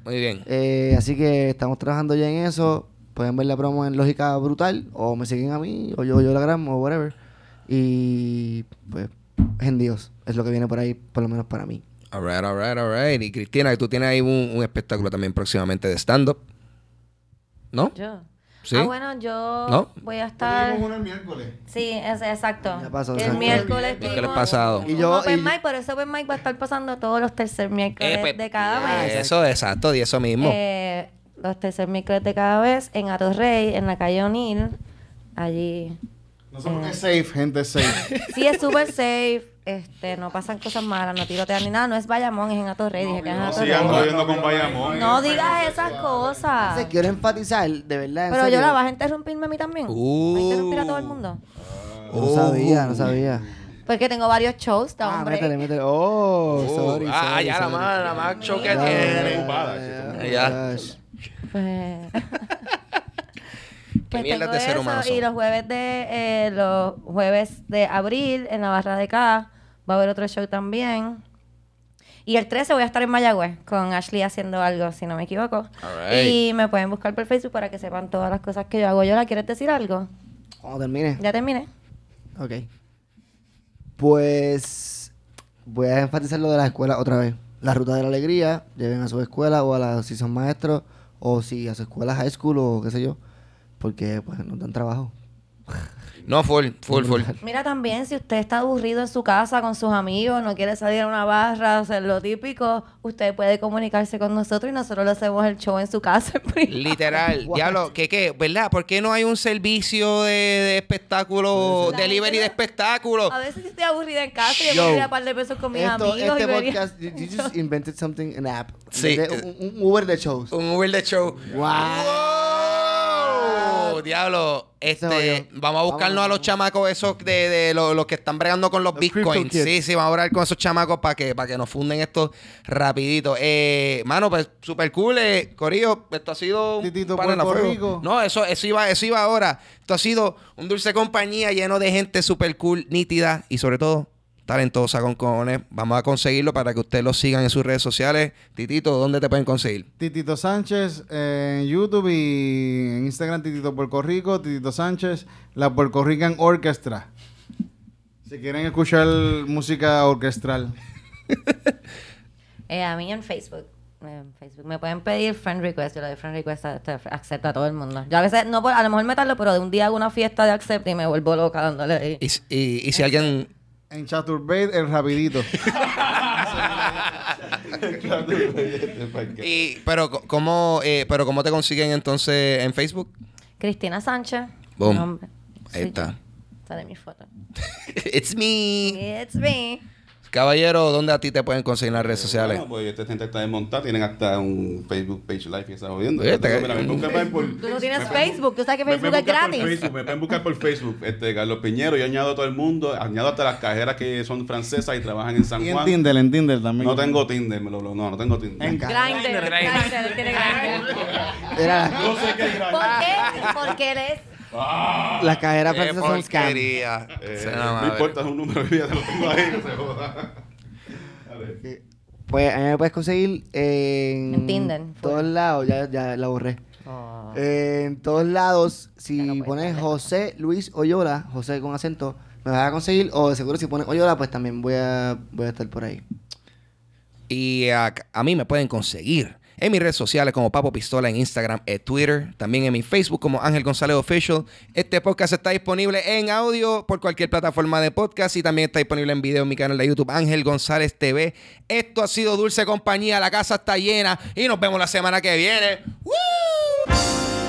Muy bien. Eh, así que estamos trabajando ya en eso. Pueden ver la promo en Lógica Brutal, o me siguen a mí, o yo, yo la gramo. o whatever. Y pues, Gendios es lo que viene por ahí, por lo menos para mí. Alright, alright, alright. Y Cristina, tú tienes ahí un, espectáculo también próximamente de stand-up. ¿No? Yo. Ah, bueno, yo voy a estar. uno el miércoles. Sí, exacto. Ya pasó, el miércoles. Miércoles pasado. Y yo. Open y... por eso Open Mike va a estar pasando todos los tercer miércoles eh, pues, de cada vez eh, Eso, exacto, y eso mismo. Eh, los tercer miércoles de cada vez en Rey, en la calle O'Neill. Allí. No somos por es safe, gente, es safe. sí, es súper safe este, no pasan cosas malas, no tirotean ni nada, no es Bayamón, es en Atorrey, Torre que No No digas esas cosas. se quiero enfatizar, de verdad. Pero yo la vas a interrumpirme a mí también. a interrumpir a todo el mundo. No sabía, no sabía. Porque tengo varios shows, Ah, hombre. Oh, uh, ah, ya la más, la más show que tiene. Ya. Pues, pues de ser humano. y los jueves de eh, los jueves de abril en la barra de acá Va a ver otro show también. Y el 13 voy a estar en Mayagüez con Ashley haciendo algo, si no me equivoco. Y me pueden buscar por Facebook para que sepan todas las cosas que yo hago. yo la quieres decir algo? Oh, termine. Ya terminé. Ok. Pues voy a enfatizar lo de la escuela otra vez. La ruta de la alegría, lleven a su escuela o a la, si son maestros, o si a su escuela high school o qué sé yo, porque pues no dan trabajo. No, full, full, full. Mira también, si usted está aburrido en su casa con sus amigos, no quiere salir a una barra, hacer lo típico, usted puede comunicarse con nosotros y nosotros le hacemos el show en su casa. Pues, Literal. Diablo, ¿qué qué? ¿Verdad? ¿Por qué no hay un servicio de, de delivery de espectáculo? A veces estoy aburrida en casa y yo voy a un par de pesos con mis amigos. Este podcast, you, just invented something, an app. Sí. Un, Uber de shows. Un Uber de shows. wow Diablo. Este, vamos a buscarnos a los chamacos esos de, los, que están bregando con los, bitcoins. Sí, sí, vamos a hablar con esos chamacos para que, para que nos funden Esto rapidito. Eh, mano, pues super cool, eh. Corillo. Esto ha sido No, eso, eso iba, eso iba ahora. Esto ha sido un dulce compañía lleno de gente super cool, nítida y sobre todo Talentosa con cojones. Vamos a conseguirlo para que ustedes lo sigan en sus redes sociales. Titito, ¿dónde te pueden conseguir? Titito Sánchez en YouTube y en Instagram Titito Puerto Rico, Titito Sánchez, la Puerto Rican Orchestra. Si quieren escuchar música orquestral. Eh, a mí en Facebook. Facebook. Me pueden pedir friend request. Yo le doy friend request. A, este, todo el mundo. Yo a veces, no a lo mejor me tardo, pero de un día hago una fiesta de accept y me vuelvo loca dándole y, y si alguien en Chaturbate, el rapidito. y, pero, ¿cómo, eh, pero ¿cómo te consiguen entonces en Facebook? Cristina Sánchez. Boom. Ahí está. Sale mi foto. It's me. It's me. Caballero, ¿dónde a ti te pueden conseguir en las redes eh, sociales? No, pues esta gente está desmontada, tienen hasta un Facebook page live que está jodiendo. tú no tienes Facebook, tú sabes que Facebook es gratis. me pueden buscar por Facebook, este, Carlos Piñero, yo añado a todo el mundo, añado hasta las cajeras que son francesas y trabajan en San Juan. en Tinder, en Tinder también. No tengo Tinder, me lo, no, no tengo Tinder. En Grindr, Grindr, tiene Grindr. No sé qué es Grindr. ¿Por qué? Porque eres Ah, Las cajeras francesas son scam. Porquería. Eh, no importa, es un número de vida, de lo se joda. A ver. Eh, pues a mí me puedes conseguir en, en Todos lados, ya, ya la borré. Oh. Eh, en todos lados, si pones José Luis Oyola, José con acento, me vas a conseguir. O de seguro si pones Oyola, pues también voy a, voy a estar por ahí. Y a, a mí me pueden conseguir en mis redes sociales como Papo Pistola en Instagram y e Twitter, también en mi Facebook como Ángel González Official. Este podcast está disponible en audio por cualquier plataforma de podcast y también está disponible en video en mi canal de YouTube Ángel González TV. Esto ha sido Dulce Compañía, la casa está llena y nos vemos la semana que viene. ¡Woo!